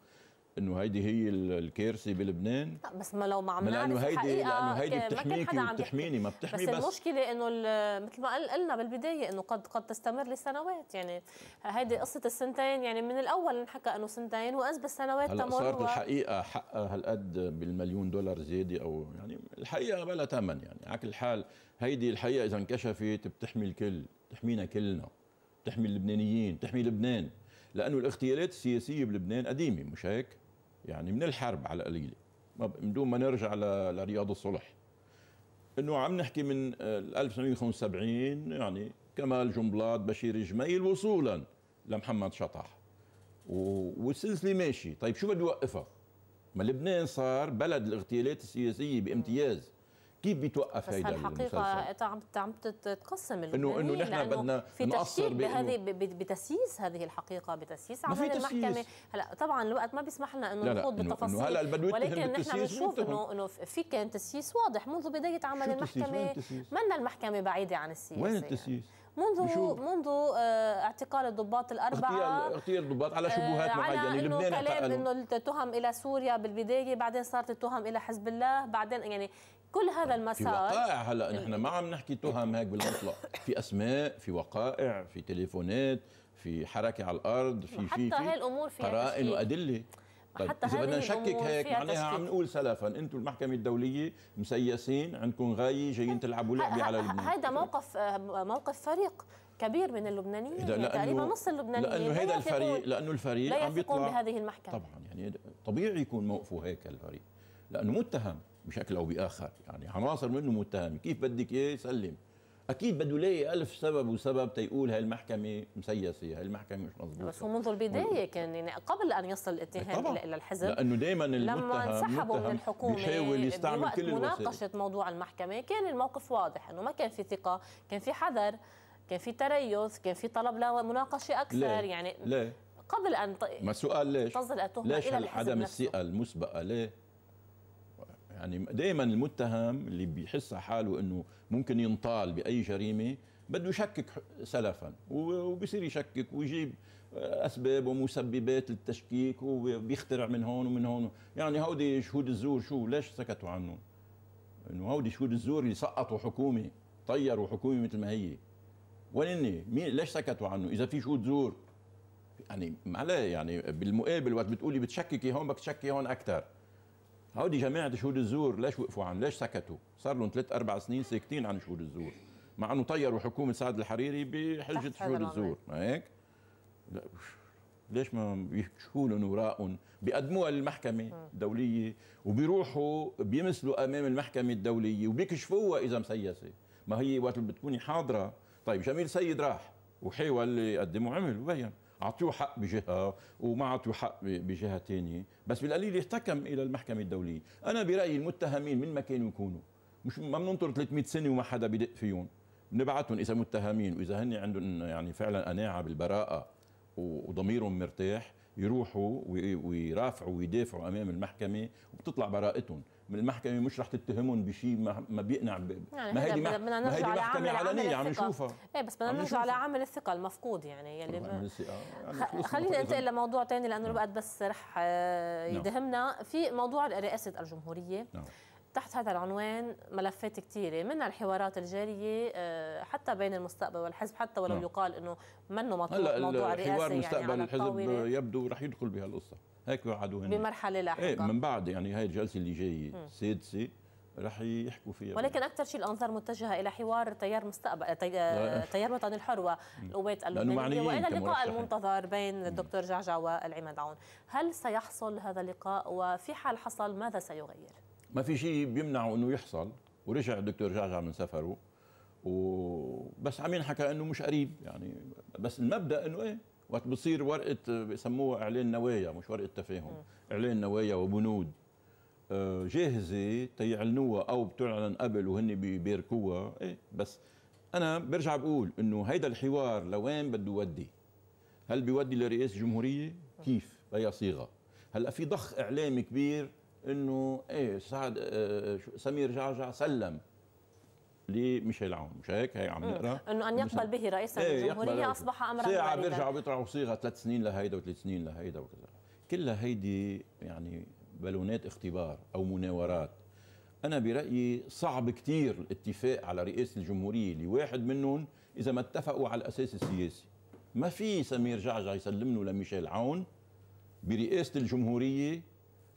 انه هيدي هي الكارثه بلبنان بس ما لو ما عم لانه هيدي لانه هيدي بتحميكي وبتحميني ما بتحمي بس, بس المشكله انه مثل ما قلنا بالبدايه انه قد قد تستمر لسنوات يعني هيدي آه. قصه السنتين يعني من الاول انحكى انه سنتين واذ بالسنوات هلا تمر صارت و... الحقيقه حقها هالقد بالمليون دولار زياده او يعني الحقيقه بلا ثمن يعني على كل حال هيدي الحقيقه اذا انكشفت بتحمي الكل بتحمينا كلنا تحمي اللبنانيين تحمي لبنان لأنه الاغتيالات السياسية بلبنان قديمة مش هيك يعني من الحرب على القليله من دون ما نرجع لرياض الصلح انه عم نحكي من 1975 آه، يعني كمال جنبلاط بشير جميل وصولا لمحمد شطح والسلسله ماشي طيب شو بده يوقفها ما لبنان صار بلد الاغتيالات السياسيه بامتياز كيف بتوقف هيدا الحقيقه انت عم تتقسم انه انه نحن بدنا في تفكير بهذه بتسييس هذه الحقيقه بتسييس عمل المحكمه هلا طبعا الوقت ما بيسمح لنا انه نخوض بالتفاصيل هلا ولكن نحن بنشوف انه انه في كان تسييس واضح منذ بدايه عمل المحكمه منا المحكمه بعيده عن السياسه وين يعني. التسييس؟ منذ بشو؟ منذ آه، اعتقال الضباط الاربعه اغتيال الضباط على شبهات آه، معينه لبنان انه التهم الى سوريا بالبدايه بعدين صارت التهم الى حزب الله بعدين يعني كل هذا المسار في وقائع هلا إيه. نحن ما عم نحكي تهم هيك بالمطلق في اسماء في وقائع في تليفونات في حركه على الارض في في حتى الامور فيها قرائن وادله طيب حتى اذا بدنا نشكك هيك معناها عم نقول سلفا انتم المحكمه الدوليه مسيسين عندكم غايه جايين تلعبوا لعبه على لبنان هذا موقف آه، موقف فريق كبير من اللبنانيين يعني تقريبا نص اللبنانيين لانه هذا الفريق لانه الفريق لا عم بيطلع بهذه المحكمه طبعا يعني طبيعي يكون موقفه هيك الفريق لانه متهم بشكل او باخر يعني عناصر منه متهم كيف بدك اياه يسلم اكيد بده لي ألف سبب وسبب تيقول هاي المحكمه مسيسه هاي المحكمه مش مضبوطه بس هو منذ البدايه كان يعني قبل ان يصل الاتهام الى الحزب لانه دائما لما انسحبوا من الحكومه بيحاول يستعمل كل الوسائل مناقشه موضوع المحكمه كان الموقف واضح انه ما كان في ثقه كان في حذر كان في تريث كان في طلب لمناقشه اكثر ليه؟ يعني ليه؟ قبل ان ما سؤال ليش؟ تصل التهمه ليش هالعدم الثقه المسبقه ليه؟ يعني دائما المتهم اللي بيحس حاله انه ممكن ينطال باي جريمه بده يشكك سلفا وبصير يشكك ويجيب اسباب ومسببات للتشكيك وبيخترع من هون ومن هون يعني هودي شهود الزور شو ليش سكتوا عنه انه هودي شهود الزور اللي سقطوا حكومه طيروا حكومه مثل ما هي وين مين ليش سكتوا عنه اذا في شهود زور يعني معليه يعني بالمقابل وقت بتقولي بتشككي هون بدك تشكي هون اكثر هودي جماعه شهود الزور ليش وقفوا عن ليش سكتوا؟ صار لهم ثلاث اربع سنين ساكتين عن شهود الزور مع انه طيروا حكومه سعد الحريري بحجه شهود الزور ما هيك؟ لا ليش ما بيكشفوا لهم اوراقهم بيقدموها للمحكمه الدوليه وبيروحوا بيمثلوا امام المحكمه الدوليه وبيكشفوها اذا مسيسه ما هي وقت بتكوني حاضره طيب جميل سيد راح وحيوى اللي قدموا عمل وبين اعطوه حق بجهه وما اعطوه حق بجهه ثانيه بس بالقليل يحتكم الى المحكمه الدوليه انا برايي المتهمين من ما كانوا يكونوا مش ما بننطر 300 سنه وما حدا بدق فيهم بنبعتهم اذا متهمين واذا هن عندهم يعني فعلا قناعه بالبراءه وضميرهم مرتاح يروحوا ويرافعوا ويدافعوا امام المحكمه وبتطلع براءتهم من المحكمه مش رح تتهمهم بشيء ما بيقنع ب... يعني ما هي مح... ما هي محكمه علنيه عم نشوفها ايه بس بدنا نرجع لعامل الثقه المفقود يعني يلي ب... يعني خلينا ننتقل لموضوع ثاني لانه نعم. الوقت بس رح آه، نعم. يدهمنا في موضوع رئاسه الجمهوريه نعم. تحت هذا العنوان ملفات كثيرة من الحوارات الجارية آه، حتى بين المستقبل والحزب حتى ولو نعم. يقال أنه منه مطلوب موضوع الحوار حوار يعني مستقبل الحزب يبدو رح يدخل بهالقصة هيك وعدوهن بمرحلة لاحقة ايه من بعد يعني هاي الجلسة اللي جاية السادسة رح يحكوا فيها ولكن اكثر شيء الانظار متجهه الى حوار تيار مستقبل آه، تيار وطن الحر وقوات اللبنانيه والى اللقاء المنتظر بين الدكتور جعجع والعماد عون هل سيحصل هذا اللقاء وفي حال حصل ماذا سيغير ما في شيء بيمنعه انه يحصل ورجع الدكتور جعجع من سفره وبس عم ينحكى انه مش قريب يعني بس المبدا انه ايه وقت بتصير ورقه بسموها اعلان نوايا مش ورقه تفاهم اعلان نوايا وبنود آه، جاهزه تيعلنوها او بتعلن قبل وهن بيباركوها ايه بس انا برجع بقول انه هيدا الحوار لوين بده يودي هل بيودي لرئاسه جمهوريه كيف باي صيغه هلا في ضخ اعلامي كبير انه ايه سعد آه سمير جعجع سلم لميشيل عون مش هيك هي عم نقرا انه ان يقبل به رئيسا ايه الجمهوريه اصبح امرا ساعه بيرجعوا بيطلعوا صيغه ثلاث سنين لهيدا وثلاث سنين لهيدا وكذا كلها هيدي يعني بالونات اختبار او مناورات انا برايي صعب كثير الاتفاق على رئاسه الجمهوريه لواحد منهم اذا ما اتفقوا على الاساس السياسي ما في سمير جعجع يسلم له لميشيل عون برئاسه الجمهوريه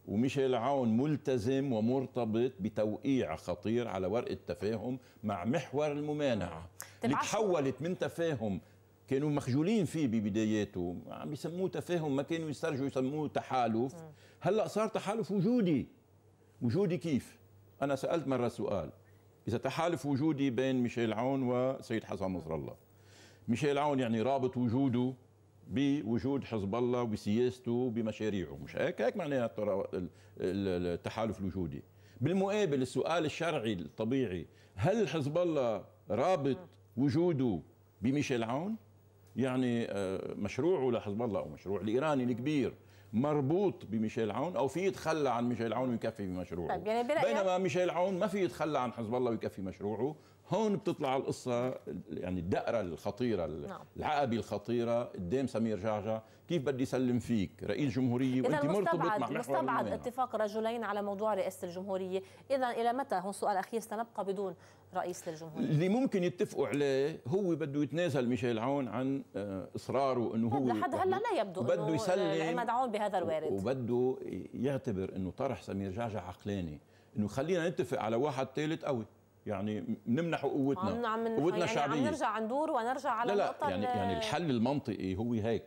وميشيل عون ملتزم ومرتبط بتوقيع خطير على ورقة تفاهم مع محور الممانعة اللي تحولت من تفاهم كانوا مخجولين فيه ببداياته عم يسموه تفاهم ما كانوا يسترجوا يسموه تحالف هلا صار تحالف وجودي وجودي كيف انا سالت مره سؤال اذا تحالف وجودي بين ميشيل عون وسيد حسن نصر الله ميشيل عون يعني رابط وجوده بوجود حزب الله وبسياسته وبمشاريعه مش هيك هيك معناها التحالف الوجودي بالمقابل السؤال الشرعي الطبيعي هل حزب الله رابط وجوده بميشيل عون يعني آه، مشروعه لحزب الله او مشروع الايراني الكبير مربوط بميشيل عون او في يتخلى عن ميشيل عون ويكفي بمشروعه طيب يعني بينما ميشيل عون ما في يتخلى عن حزب الله ويكفي مشروعه هون بتطلع القصه يعني الدقره الخطيره نعم. العقبه الخطيره قدام سمير جعجع كيف بدي سلم فيك رئيس جمهوريه وانت مرتبط مع محور مستبعد اتفاق رجلين على موضوع رئاسه الجمهوريه اذا الى متى هون سؤال اخير سنبقى بدون رئيس للجمهوريه اللي ممكن يتفقوا عليه هو بده يتنازل ميشيل عون عن آه، اصراره انه طيب، هو لحد هلا لا يبدو بده يسلم عماد عون بهذا الوارد وبده يعتبر انه طرح سمير جعجع عقلاني انه خلينا نتفق على واحد ثالث قوي يعني نمنح قوتنا عم عم قوتنا يعني شعبيه عم نرجع ندور ونرجع على لا لا يعني يعني الحل المنطقي هو هيك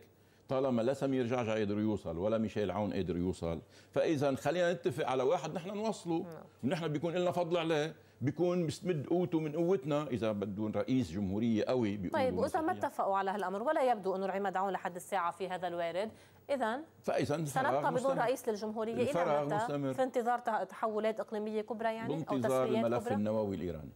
طالما لا سمير جعجع قدر يوصل ولا ميشيل عون قدر يوصل فاذا خلينا نتفق على واحد نحن نوصله نعم. ونحن بيكون لنا فضل عليه بيكون بيستمد قوته من قوتنا اذا بدون رئيس جمهوريه قوي طيب واذا ما اتفقوا على هالامر ولا يبدو انه العماد عون لحد الساعه في هذا الوارد إذا فإذا سنبقى بدون رئيس للجمهورية إلى متى في انتظار تحولات إقليمية كبرى يعني بانتظار أو الملف كبرى؟ النووي الإيراني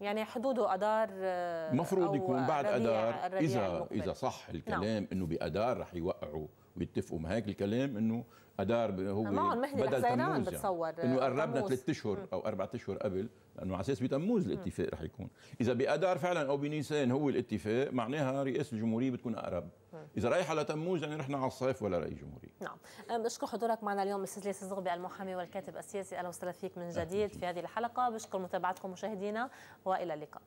يعني حدوده أدار آه، مفروض يكون بعد أدار إذا المقبل. إذا صح الكلام نعم. إنه بأدار رح يوقعوا ويتفقوا ما هيك الكلام إنه ادار هو معهم مهدي بدل تموز يعني. بتصور آه، انه قربنا ثلاث اشهر او اربع اشهر قبل لانه على اساس بتموز الاتفاق رح يكون اذا بادار فعلا او بنيسان هو الاتفاق معناها رئاسه الجمهوريه بتكون اقرب اذا رايحه لتموز يعني رحنا على الصيف ولا رئيس جمهوريه نعم بشكر حضورك معنا اليوم استاذ ليس زغبي المحامي والكاتب السياسي اهلا وسهلا فيك من جديد في هذه الحلقه بشكر متابعتكم مشاهدينا والى اللقاء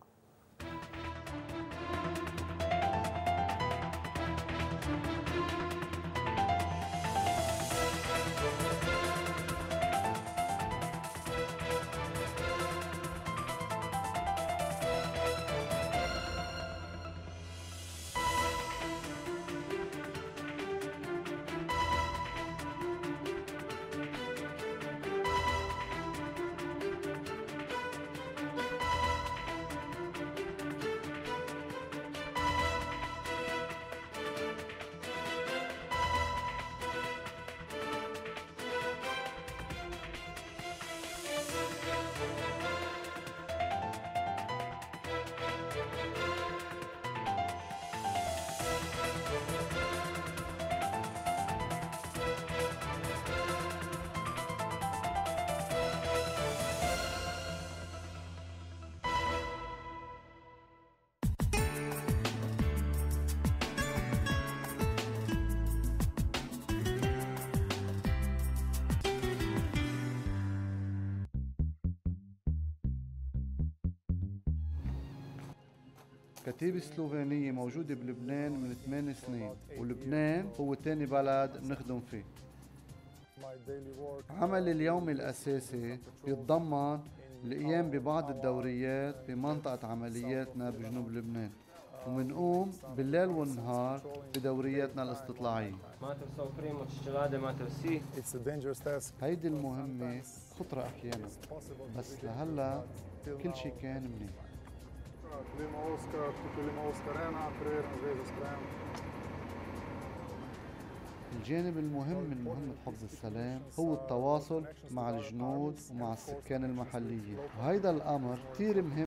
الكتيبة السلوفينية موجودة بلبنان من 8 سنين ولبنان هو تاني بلد نخدم فيه عملي اليومي الأساسي بيتضمن القيام ببعض الدوريات بمنطقة عملياتنا بجنوب لبنان ومنقوم بالليل والنهار بدورياتنا الاستطلاعية هيدي المهمة خطرة أحيانا بس لهلا كل شيء كان منيح الجانب المهم من مهمة حفظ السلام هو التواصل مع الجنود ومع السكان المحليين وهيدا الأمر كتير مهم